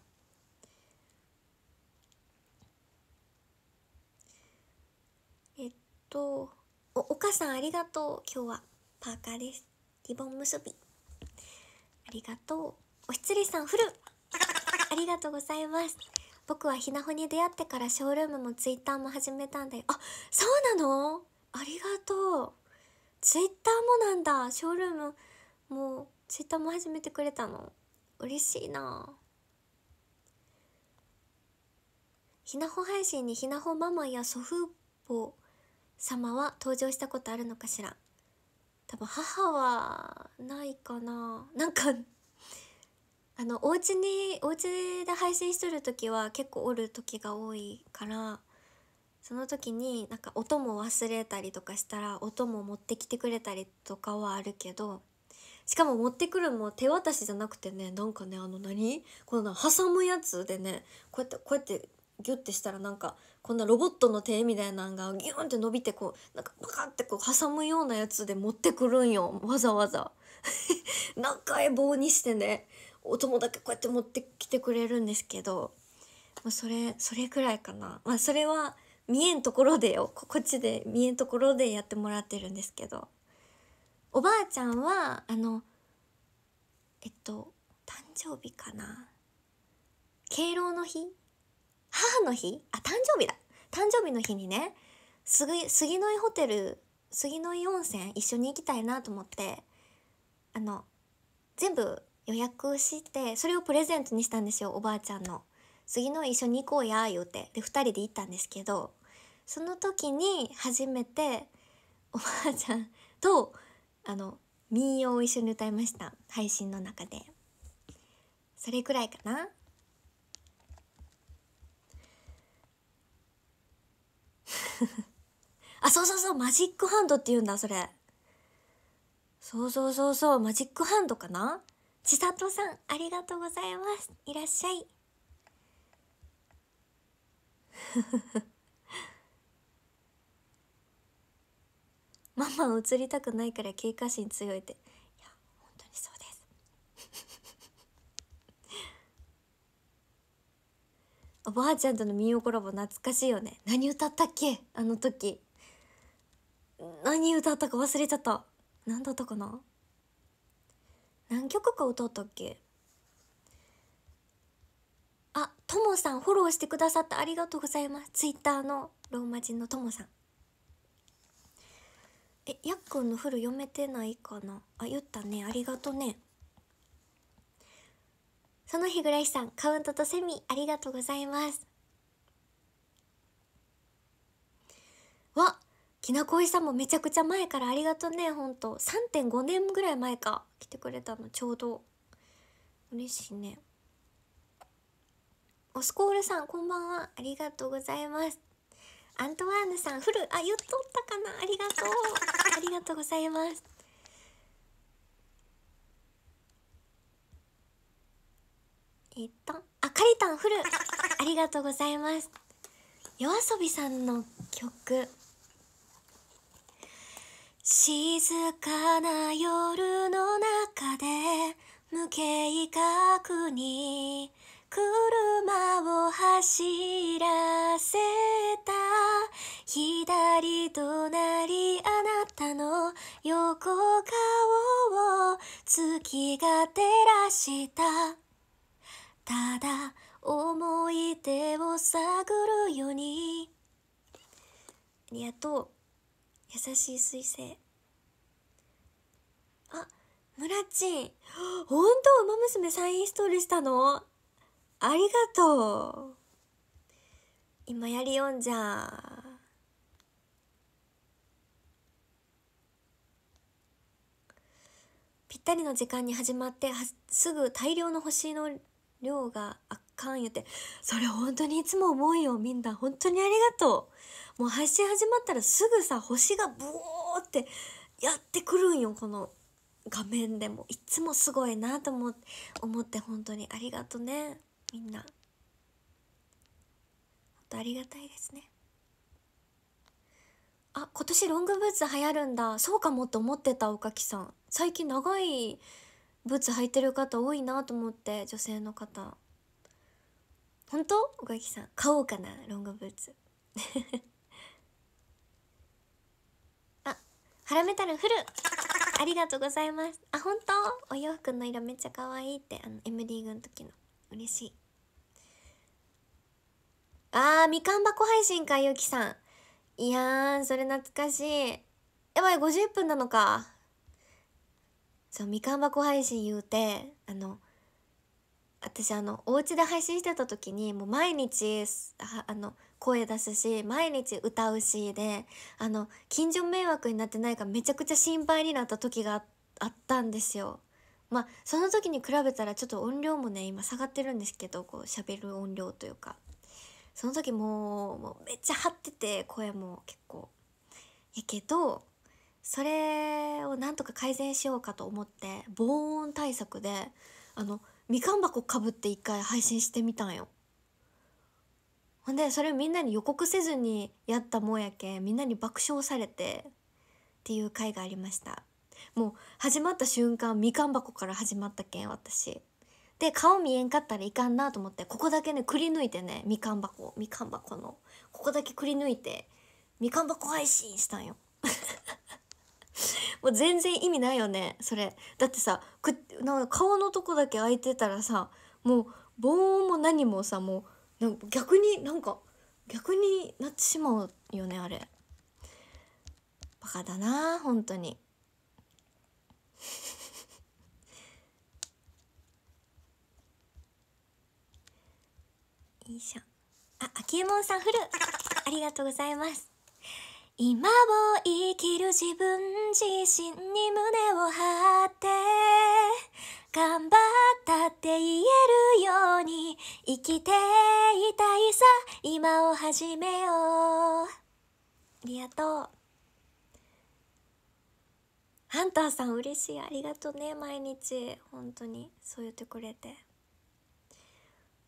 えっとおお母さんありがとう今日はパーカーですリボン結びありがとうおひつりさんフルありがとうございます僕はひなほに出会ってからショールームもツイッターも始めたんだよあそうなのありがとうツイッターもなんだショールームもうツイッターも始めてくれたの嬉しいなひなほ配信にひなほママや祖父母様は登場したことあるのかしら多分母はないかななんかあのお家にお家で配信しとる時は結構おる時が多いからその時になんか音も忘れたりとかしたら音も持ってきてくれたりとかはあるけどしかも持ってくるも手渡しじゃなくてねなんかねあの何この挟むやつでねこうやってこうやってギュッてしたらなんかこんなロボットの手みたいなのがギュンって伸びてこうなんかパカってこう挟むようなやつで持ってくるんよわざわざ長い 棒にしてねお友だけこうやって持ってきてくれるんですけど、まあ、それそれくらいかなまあそれは見えんところでよこっちで見えんところでやってもらってるんですけどおばあちゃんはあのえっと誕生日かな敬老の日母の日あ誕生日だ誕生日の日にね杉杉の井ホテル杉の井温泉一緒に行きたいなと思ってあの全部予約してそれをプレゼントにしたんですよおばあちゃんの。次の一緒に行こうや言うてで2人で行ったんですけどその時に初めておばあちゃん とあの民謡を一緒に歌いました配信の中でそれくらいかな あそうそうそうマジックハンドって言うんだそれそうそうそうそうマジックハンドかな千里さんありがとうございますいらっしゃい ママは映りたくないから警戒心強いっていや本当にそうです おばあちゃんとの民謡コラボ懐かしいよね何歌ったっけあの時何歌ったか忘れちゃった何だったかな何曲か歌ったっけともさんフォローしてくださってありがとうございますツイッターのローマ人のともさんえやっくんのフル読めてないかなあ言ったねありがとねその日ぐらいさんカウントとセミありがとうございますわきなこいさんもめちゃくちゃ前からありがとねほんと3.5年ぐらい前か来てくれたのちょうど嬉しいねおスコールさんこんばんはありがとうございますアントワーヌさんフルあ言っとったかなありがとうありがとうございますえっとあカリタンフルありがとうございます夜遊びさんの曲静かな夜の中で無計画に車を走らせた左隣あなたの横顔を月が照らしたただ思い出を探るようにありがとう優しい彗星あ村っちんほんとウマ娘さんインストールしたのありがとう今やりよんじゃぴったりの時間に始まってすぐ大量の星の量があかん言ってそれ本当にいつも思うよみんな本当にありがとうもう配信始まったらすぐさ星がブオーってやってくるんよこの画面でもいつもすごいなと思って思って本当にありがとね。みんな本当ありがたいですねあ今年ロングブーツ流行るんだそうかもって思ってたおかきさん最近長いブーツ履いてる方多いなと思って女性の方本当おかきさん買おうかなロングブーツ あ腹メタルフルありがとうございますあ本当お洋服の色めっちゃ可愛いってあの M リーグの時の嬉しいあーみかん箱配信かゆうきさんいやーそれ懐かしいやばい50分なのかそうみかん箱配信言うてあの私あのお家で配信してた時にもう毎日あの声出すし毎日歌うしであの近所迷惑になってないかめちゃくちゃ心配になった時があったんですよまあその時に比べたらちょっと音量もね今下がってるんですけどこう喋る音量というかその時もうもうめっちゃ張ってて声も結構やけどそれをなんとか改善しようかと思って防音対策であのみかん箱かぶって一回配信してみたんよ。ほんでそれみんなに予告せずにやったもんやけみんなに爆笑されてっていう回がありました。もう始まった瞬間みかん箱から始まったけん私で顔見えんかったらいかんなと思ってここだけねくり抜いてねみかん箱みかん箱のここだけくり抜いてみかん箱配信したんよ もう全然意味ないよねそれだってさくなんか顔のとこだけ開いてたらさもう防音も何もさもう逆になんか逆になってしまうよねあれバカだな本当に。よいしょあ、あきえもんさんフルありがとうございます今を生きる自分自身に胸を張って頑張ったって言えるように生きていたいさ今を始めようありがとうハンターさん嬉しいありがとうね毎日本当にそう言ってくれて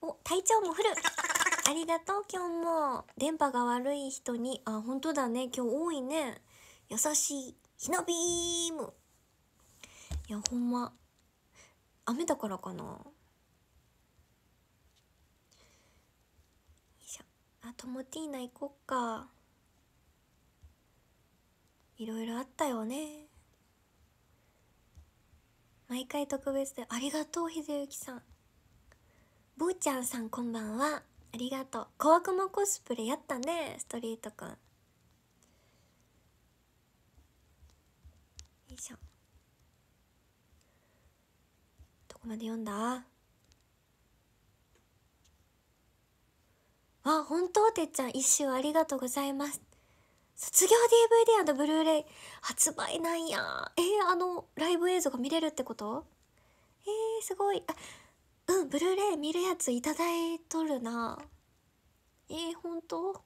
お、体調もフルありがとう、今日も。電波が悪い人に、あ、本当だね、今日多いね。優しい、ひのビーム。いや、ほんま、雨だからかな。よいしょ。あ、トモティーナ行こっか。いろいろあったよね。毎回特別で、ありがとう、秀幸さん。ぼーちゃんさんこんばんはありがとう小悪魔コスプレやったねストリートくんよいしょどこまで読んだあ本当てっちゃん一周ありがとうございます卒業 DVD& ブルーレイ発売なんやえー、あのライブ映像が見れるってことえー、すごいあうんブルーレイ見るやついただいとるなえー、本当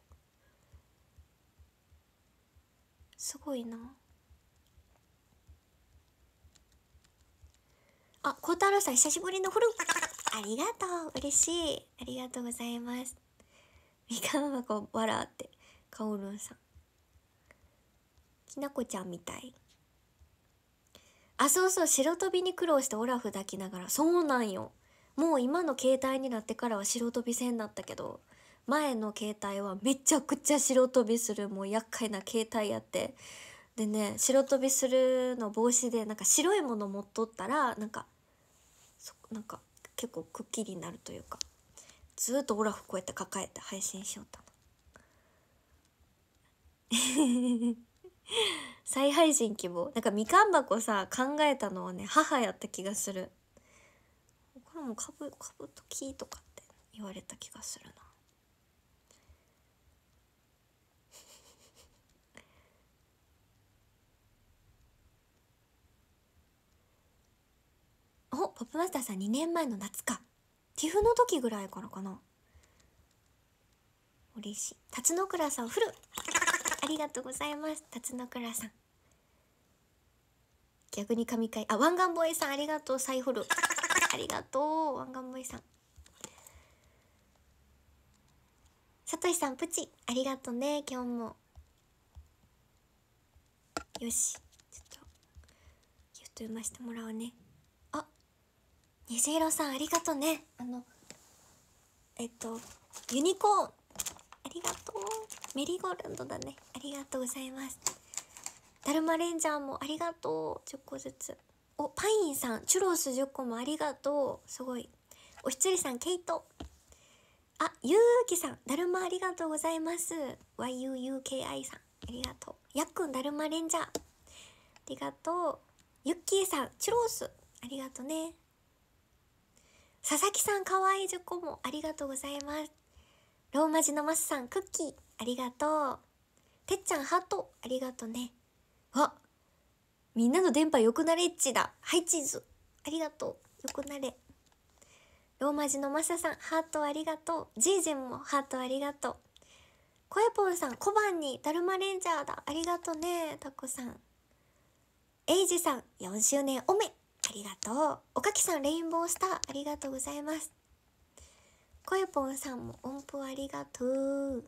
すごいなあ孝太郎さん久しぶりのフルありがとう嬉しいありがとうございますみかん箱笑ってかおるんさんきなこちゃんみたいあそうそう白飛びに苦労してオラフ抱きながらそうなんよもう今の携帯になってからは白飛びせんだったけど前の携帯はめちゃくちゃ白飛びするもう厄介な携帯やってでね白飛びするの帽子でなんか白いもの持っとったらなんかそなんか結構くっきりになるというかずっとオラフこうやって抱えて配信しよったの。再配信希望なんかみかん箱さ考えたのはね母やった気がする。これもかぶかぶときとかって言われた気がするな おポップマスターさん2年前の夏かティの時ぐらいからかな嬉しい辰野倉さんフルありがとうございます辰野倉さん逆に神回あ湾岸ボーイさんありがとうサイフルありがとうワンガンボイさんさとしさんプチありがとね今日もよしちょっとギフト読ませてもらおうねあ虹色さんありがとうねあのえっとユニコーンありがとうメリーゴールドだねありがとうございますだるまレンジャーもありがとう10個ずつおパインさんチュロス10個もありがとうすごいおひつりさんケイトあゆうきさんだるまありがとうございます YUUKI さんありがとうやっくんだるまレンジャーありがとうゆっきーさんチュロースありがとうね佐々木さんかわいい10個もありがとうございますローマ字のマスさんクッキーありがとうてっちゃんハートありがとうねあみんなの電波よくなれっちだ。はい、チーズ。ありがとう。よくなれ。ローマ字のマサさん、ハートありがとう。ジージェンもハートありがとう。コエポンさん、小判にダルマレンジャーだ。ありがとうね、タコさん。エイジさん、4周年おめ。ありがとう。おかきさん、レインボースター、ありがとうございます。コエポンさんも音符ありがとう。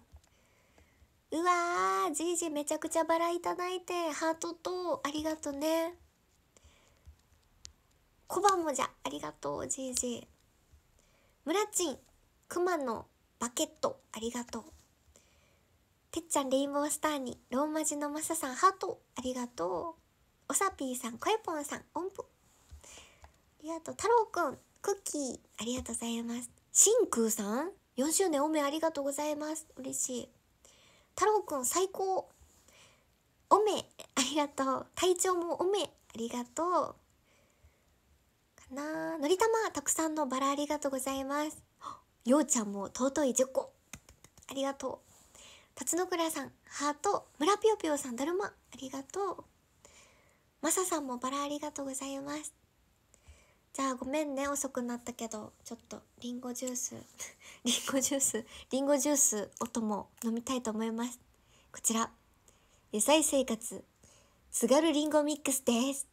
うわーじいじめちゃくちゃバラいただいてハートとありがとねこばもじゃありがとうじいじムラチンくまのバケットありがとうてっちゃんレインボースターにローマ字のマサさんハートありがとうおさぴーさんこえぽんさん音符ありがとう太郎くんクッキーありがとうございますしんくうさん4周年おめありがとうございます嬉しい太郎くん最高おめありがとう体調もおめありがとうかなのりたまたくさんのバラありがとうございますようちゃんも尊い10個ありがとう辰野倉さんハート村ぴよぴよさんだるまありがとうマサさんもバラありがとうございますじゃあごめんね遅くなったけどちょっとりんごジュースりんごジュースりんごジュースお供飲みたいと思いますこちら野菜生活津軽りんごミックスです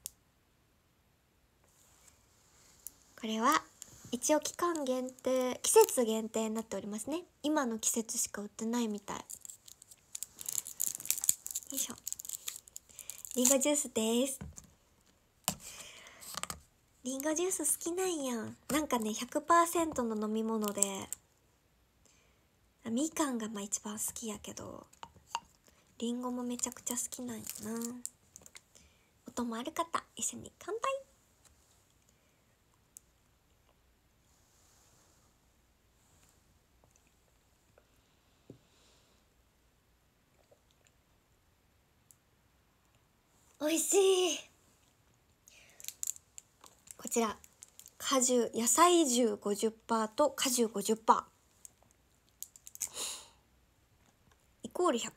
これは一応期間限定季節限定になっておりますね今の季節しか売ってないみたいよいしょりんごジュースですリンゴジュース好きなんやん。なんかね、100%の飲み物で、みかんがまあ一番好きやけど、りんごもめちゃくちゃ好きなんやな。音もある方、一緒に乾杯美味しいちら果汁野菜汁50%と果汁50%イコール100%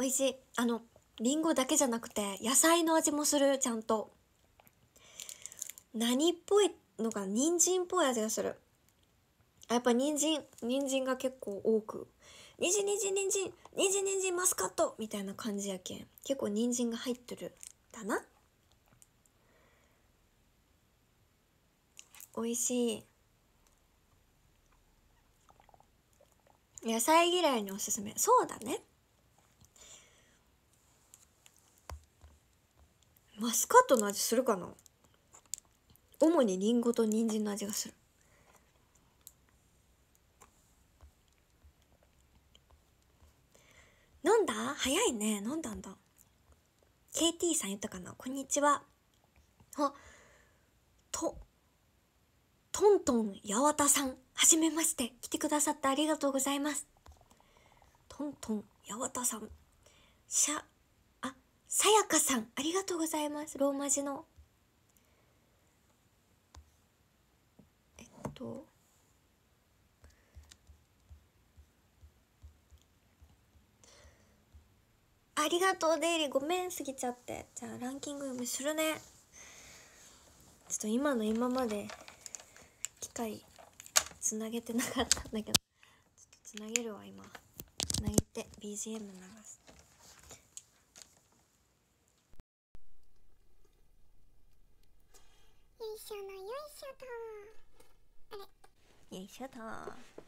美味しいあのりんごだけじゃなくて野菜の味もするちゃんと何っぽいのか人参っぽい味がするやっぱ人参人参が結構多くにじにじにじにじにじマスカットみたいな感じやけん結構にんじんが入ってるだな美味しい野菜嫌いにおすすめそうだねマスカットの味するかな主にりんごと人参の味がする飲んだ早いね。飲んだんだ。KT さん言ったかなこんにちは。あ、と、トントン八幡さん。はじめまして。来てくださってありがとうございます。トントン八幡さん。しゃ、あ、さやかさん。ありがとうございます。ローマ字の。えっと。ありがとうデイリーごめんすぎちゃってじゃあランキング読みするねちょっと今の今まで機械つなげてなかったんだけどちょっとつなげるわ今つなげて BGM 流すよいしょのよいしょとよいしょと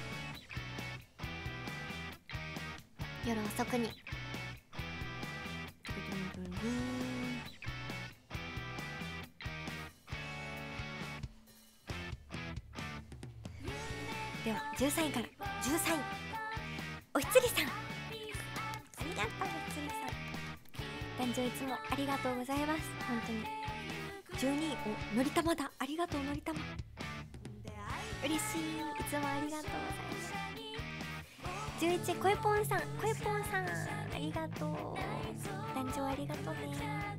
夜遅くにでは十三位から十三位おひつぎさんありがとうおひつぎさん男女いつもありがとうございます本当に十二位おのりたまだありがとうのりたま嬉しいいつもありがとうございます11声ぽんさん声ぽんさんありがとう団長ありがとうね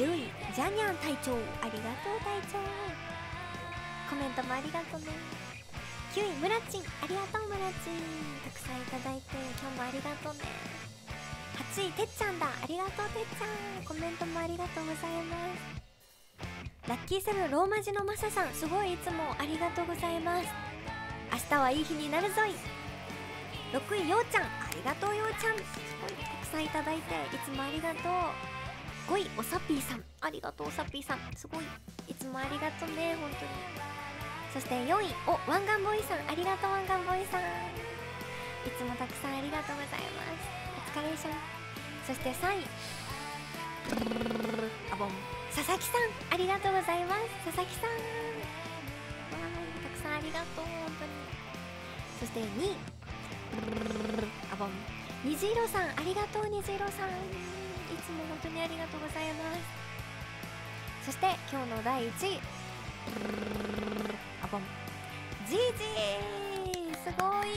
10位ジャニャン隊長ありがとう隊長コメントもありがとうね9位ムラチンありがとうムラチンたくさんいただいて今日もありがとうね8位てっちゃんだありがとうてっちゃんコメントもありがとうございますラッキーセブンローマ字のマサさんすごいいつもありがとうございます明日はいい日になるぞい6位ようちゃんありがとうようちゃんすごいたくさんいただいていつもありがとう5位おさぴーさんありがとうおさぴーさんすごいいつもありがとうね本当にそして4位おワンガンボーイさんありがとうワンガンボーイさんいつもたくさんありがとうございますお疲れさんそして3位あぼん佐々木さんありがとうございます佐々木さんわーたくさんありがとう本当にそして2位あぼん虹色さんありがとう虹色さんいつも本当にありがとうございますそして今日の第1位あぼんジジすごい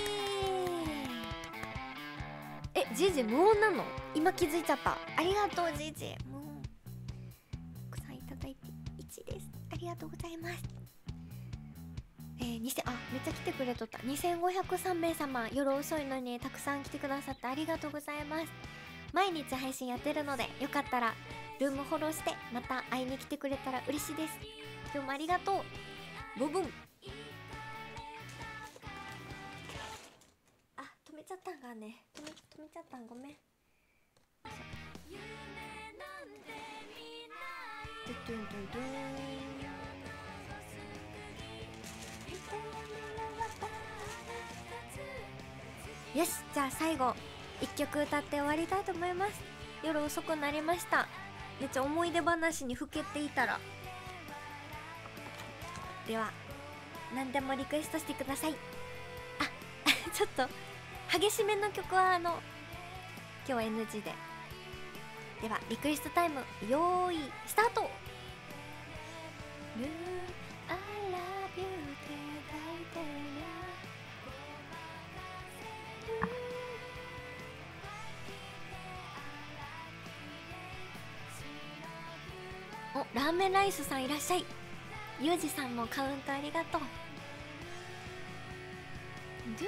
えジジ無音なの今気づいちゃったありがとうジジもうたくさんいただいて1位ですありがとうございます2000あめっちゃ来てくれとった2503名様夜遅いのにたくさん来てくださってありがとうございます毎日配信やってるのでよかったらルームフォローしてまた会いに来てくれたら嬉しいです今日もありがとうボブンあ止めちゃったんがね止め止めちゃったんごめんドゥドゥドゥドゥよしじゃあ最後1曲歌って終わりたいと思います夜遅くなりましためっちゃ思い出話にふけていたらでは何でもリクエストしてくださいあ ちょっと激しめの曲はあの今日 NG でではリクエストタイム用意スタートラーメンライスさんいらっしゃいユージさんもカウントありがとうドゥル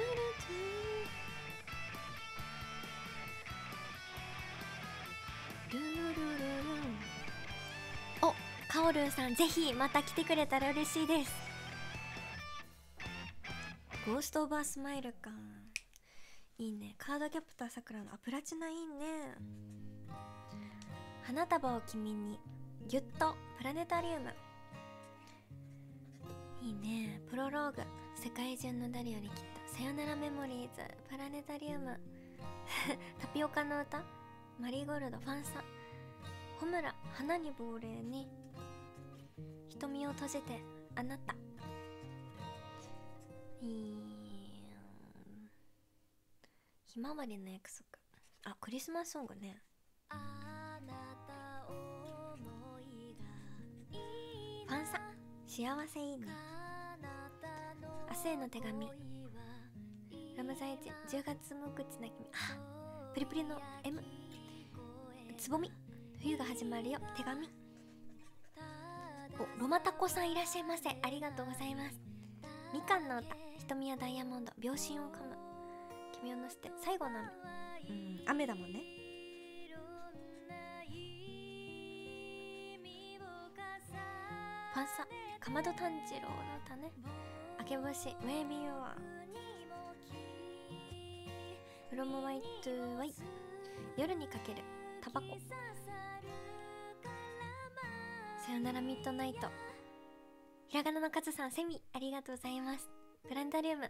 ドゥルルルルルおカオルさんぜひまた来てくれたら嬉しいですゴーストオーバースマイルかいいねカードキャプターさくらのアプラチナいいね花束を君にギュッとプラネタリウムいいねプロローグ世界中の誰よりきっとさよならメモリーズプラネタリウム タピオカの歌マリーゴールドファンサホムラ花に亡霊に瞳を閉じてあなたいひまわりの約束あクリスマスソングね幸せいいね明日への手紙ラムザイチ10月無口な君あプリプリの M つぼみ冬が始まるよ手紙おロマタコさんいらっしゃいませありがとうございますみかんの歌瞳やダイヤモンド秒針を噛む君を乗せて最後の雨うん雨だもんねファンサかまど炭治郎の歌ね明け星 Maybe You Are From w h 夜にかけるタバコさよならミッドナイトひらがなのカズさんセミありがとうございますプランタリウム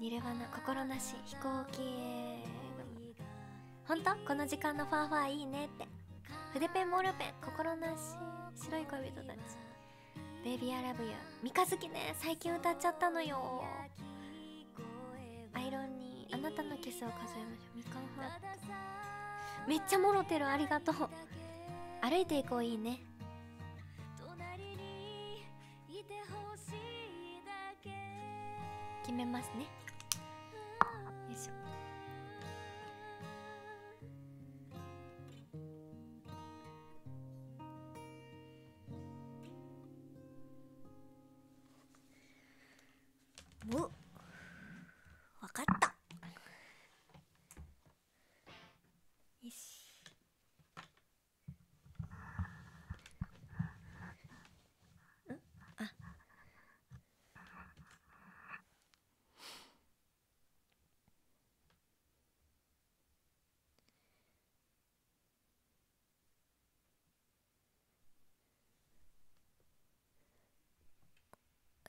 ニルバナ心なし飛行機へほんとこの時間のファーファーいいねって筆ペンボールペン心なし白い恋人たち「ベイビー・アラブ・ユー」三日月ね最近歌っちゃったのよアイロンに「あなたのキスを数えましょう」みかんハートめっちゃもろてるありがとう歩いていこういいね決めますねよいしょおわかったよし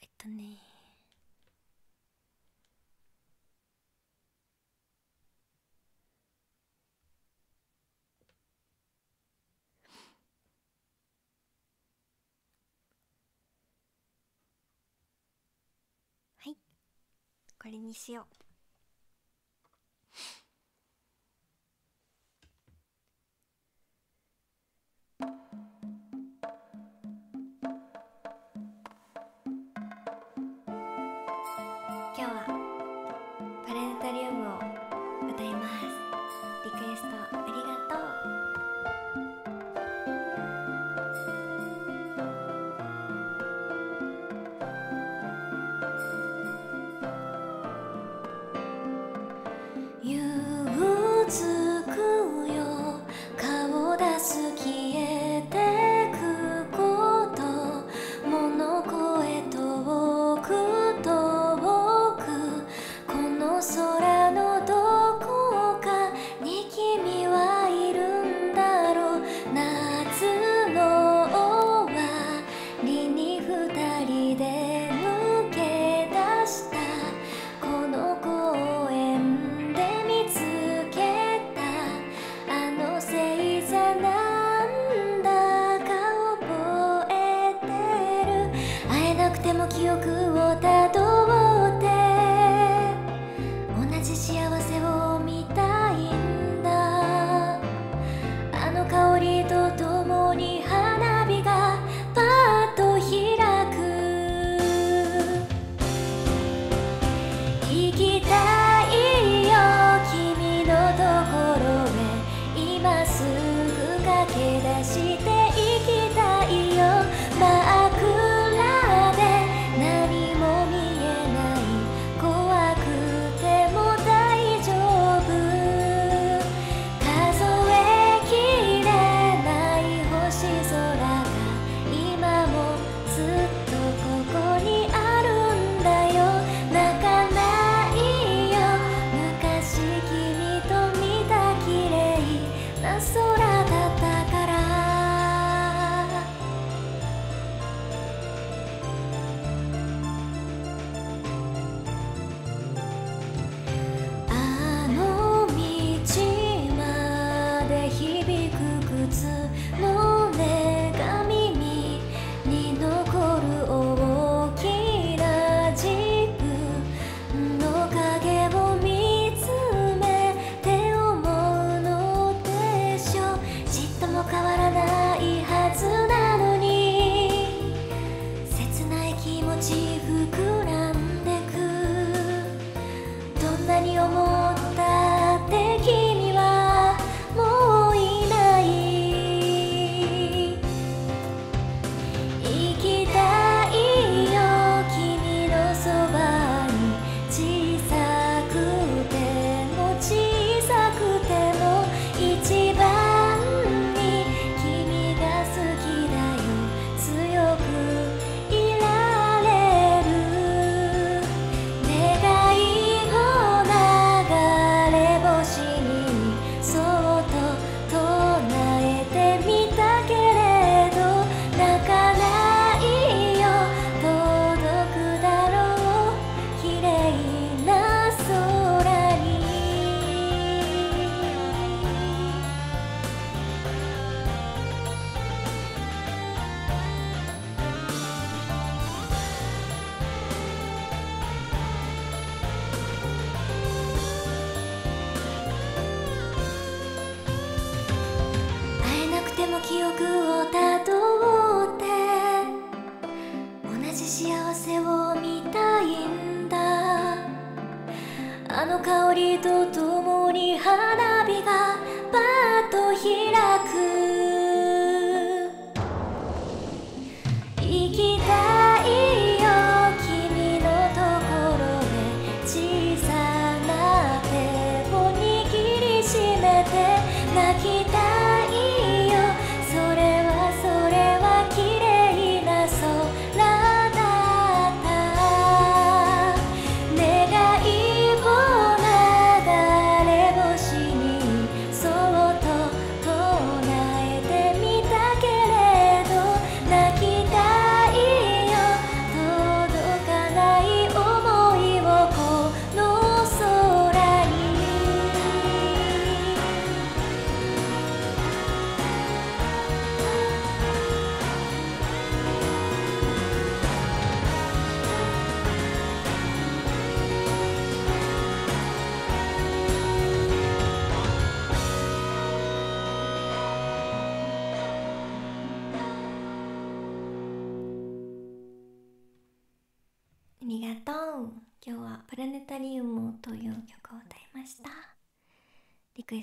えっとねこれにしよう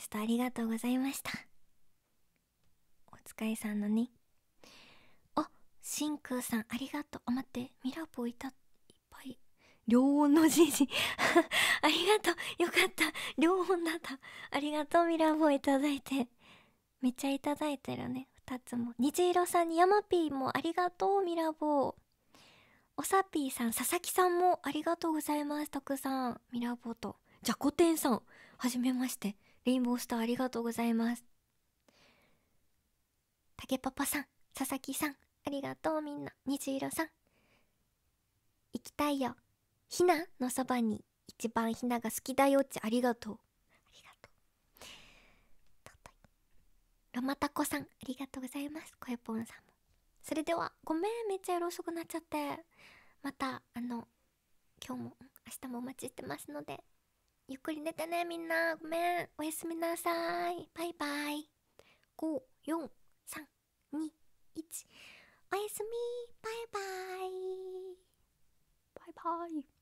ストありがとうございましたおつかいさんのねあしんくうさんありがとうあ待ってミラボーいたいっぱい両音のじじ ありがとうよかった両音だったありがとうミラボーいただいてめっちゃいただいてるね2つも虹色さんにヤマピーもありがとうミラボーおさぴーさん佐々木さんもありがとうございますたくさんミラボーとじゃこてんさんはじめましてレインボースターありがとうございます。竹パパさん、佐々木さん、ありがとうみんな。虹色さん。行きたいよ。ひなのそばに一番ひなが好きだよっちありがとう。ありがとう。ロマタコさん、ありがとうございます。こえぽんさんも。それでは、ごめん、めっちゃ夜遅くなっちゃって。また、あの、今日も、明日もお待ちしてますので、ゆっくり寝てねみんなごめんおやすみなさいバイバイ54321おやすみバイバイバイバイ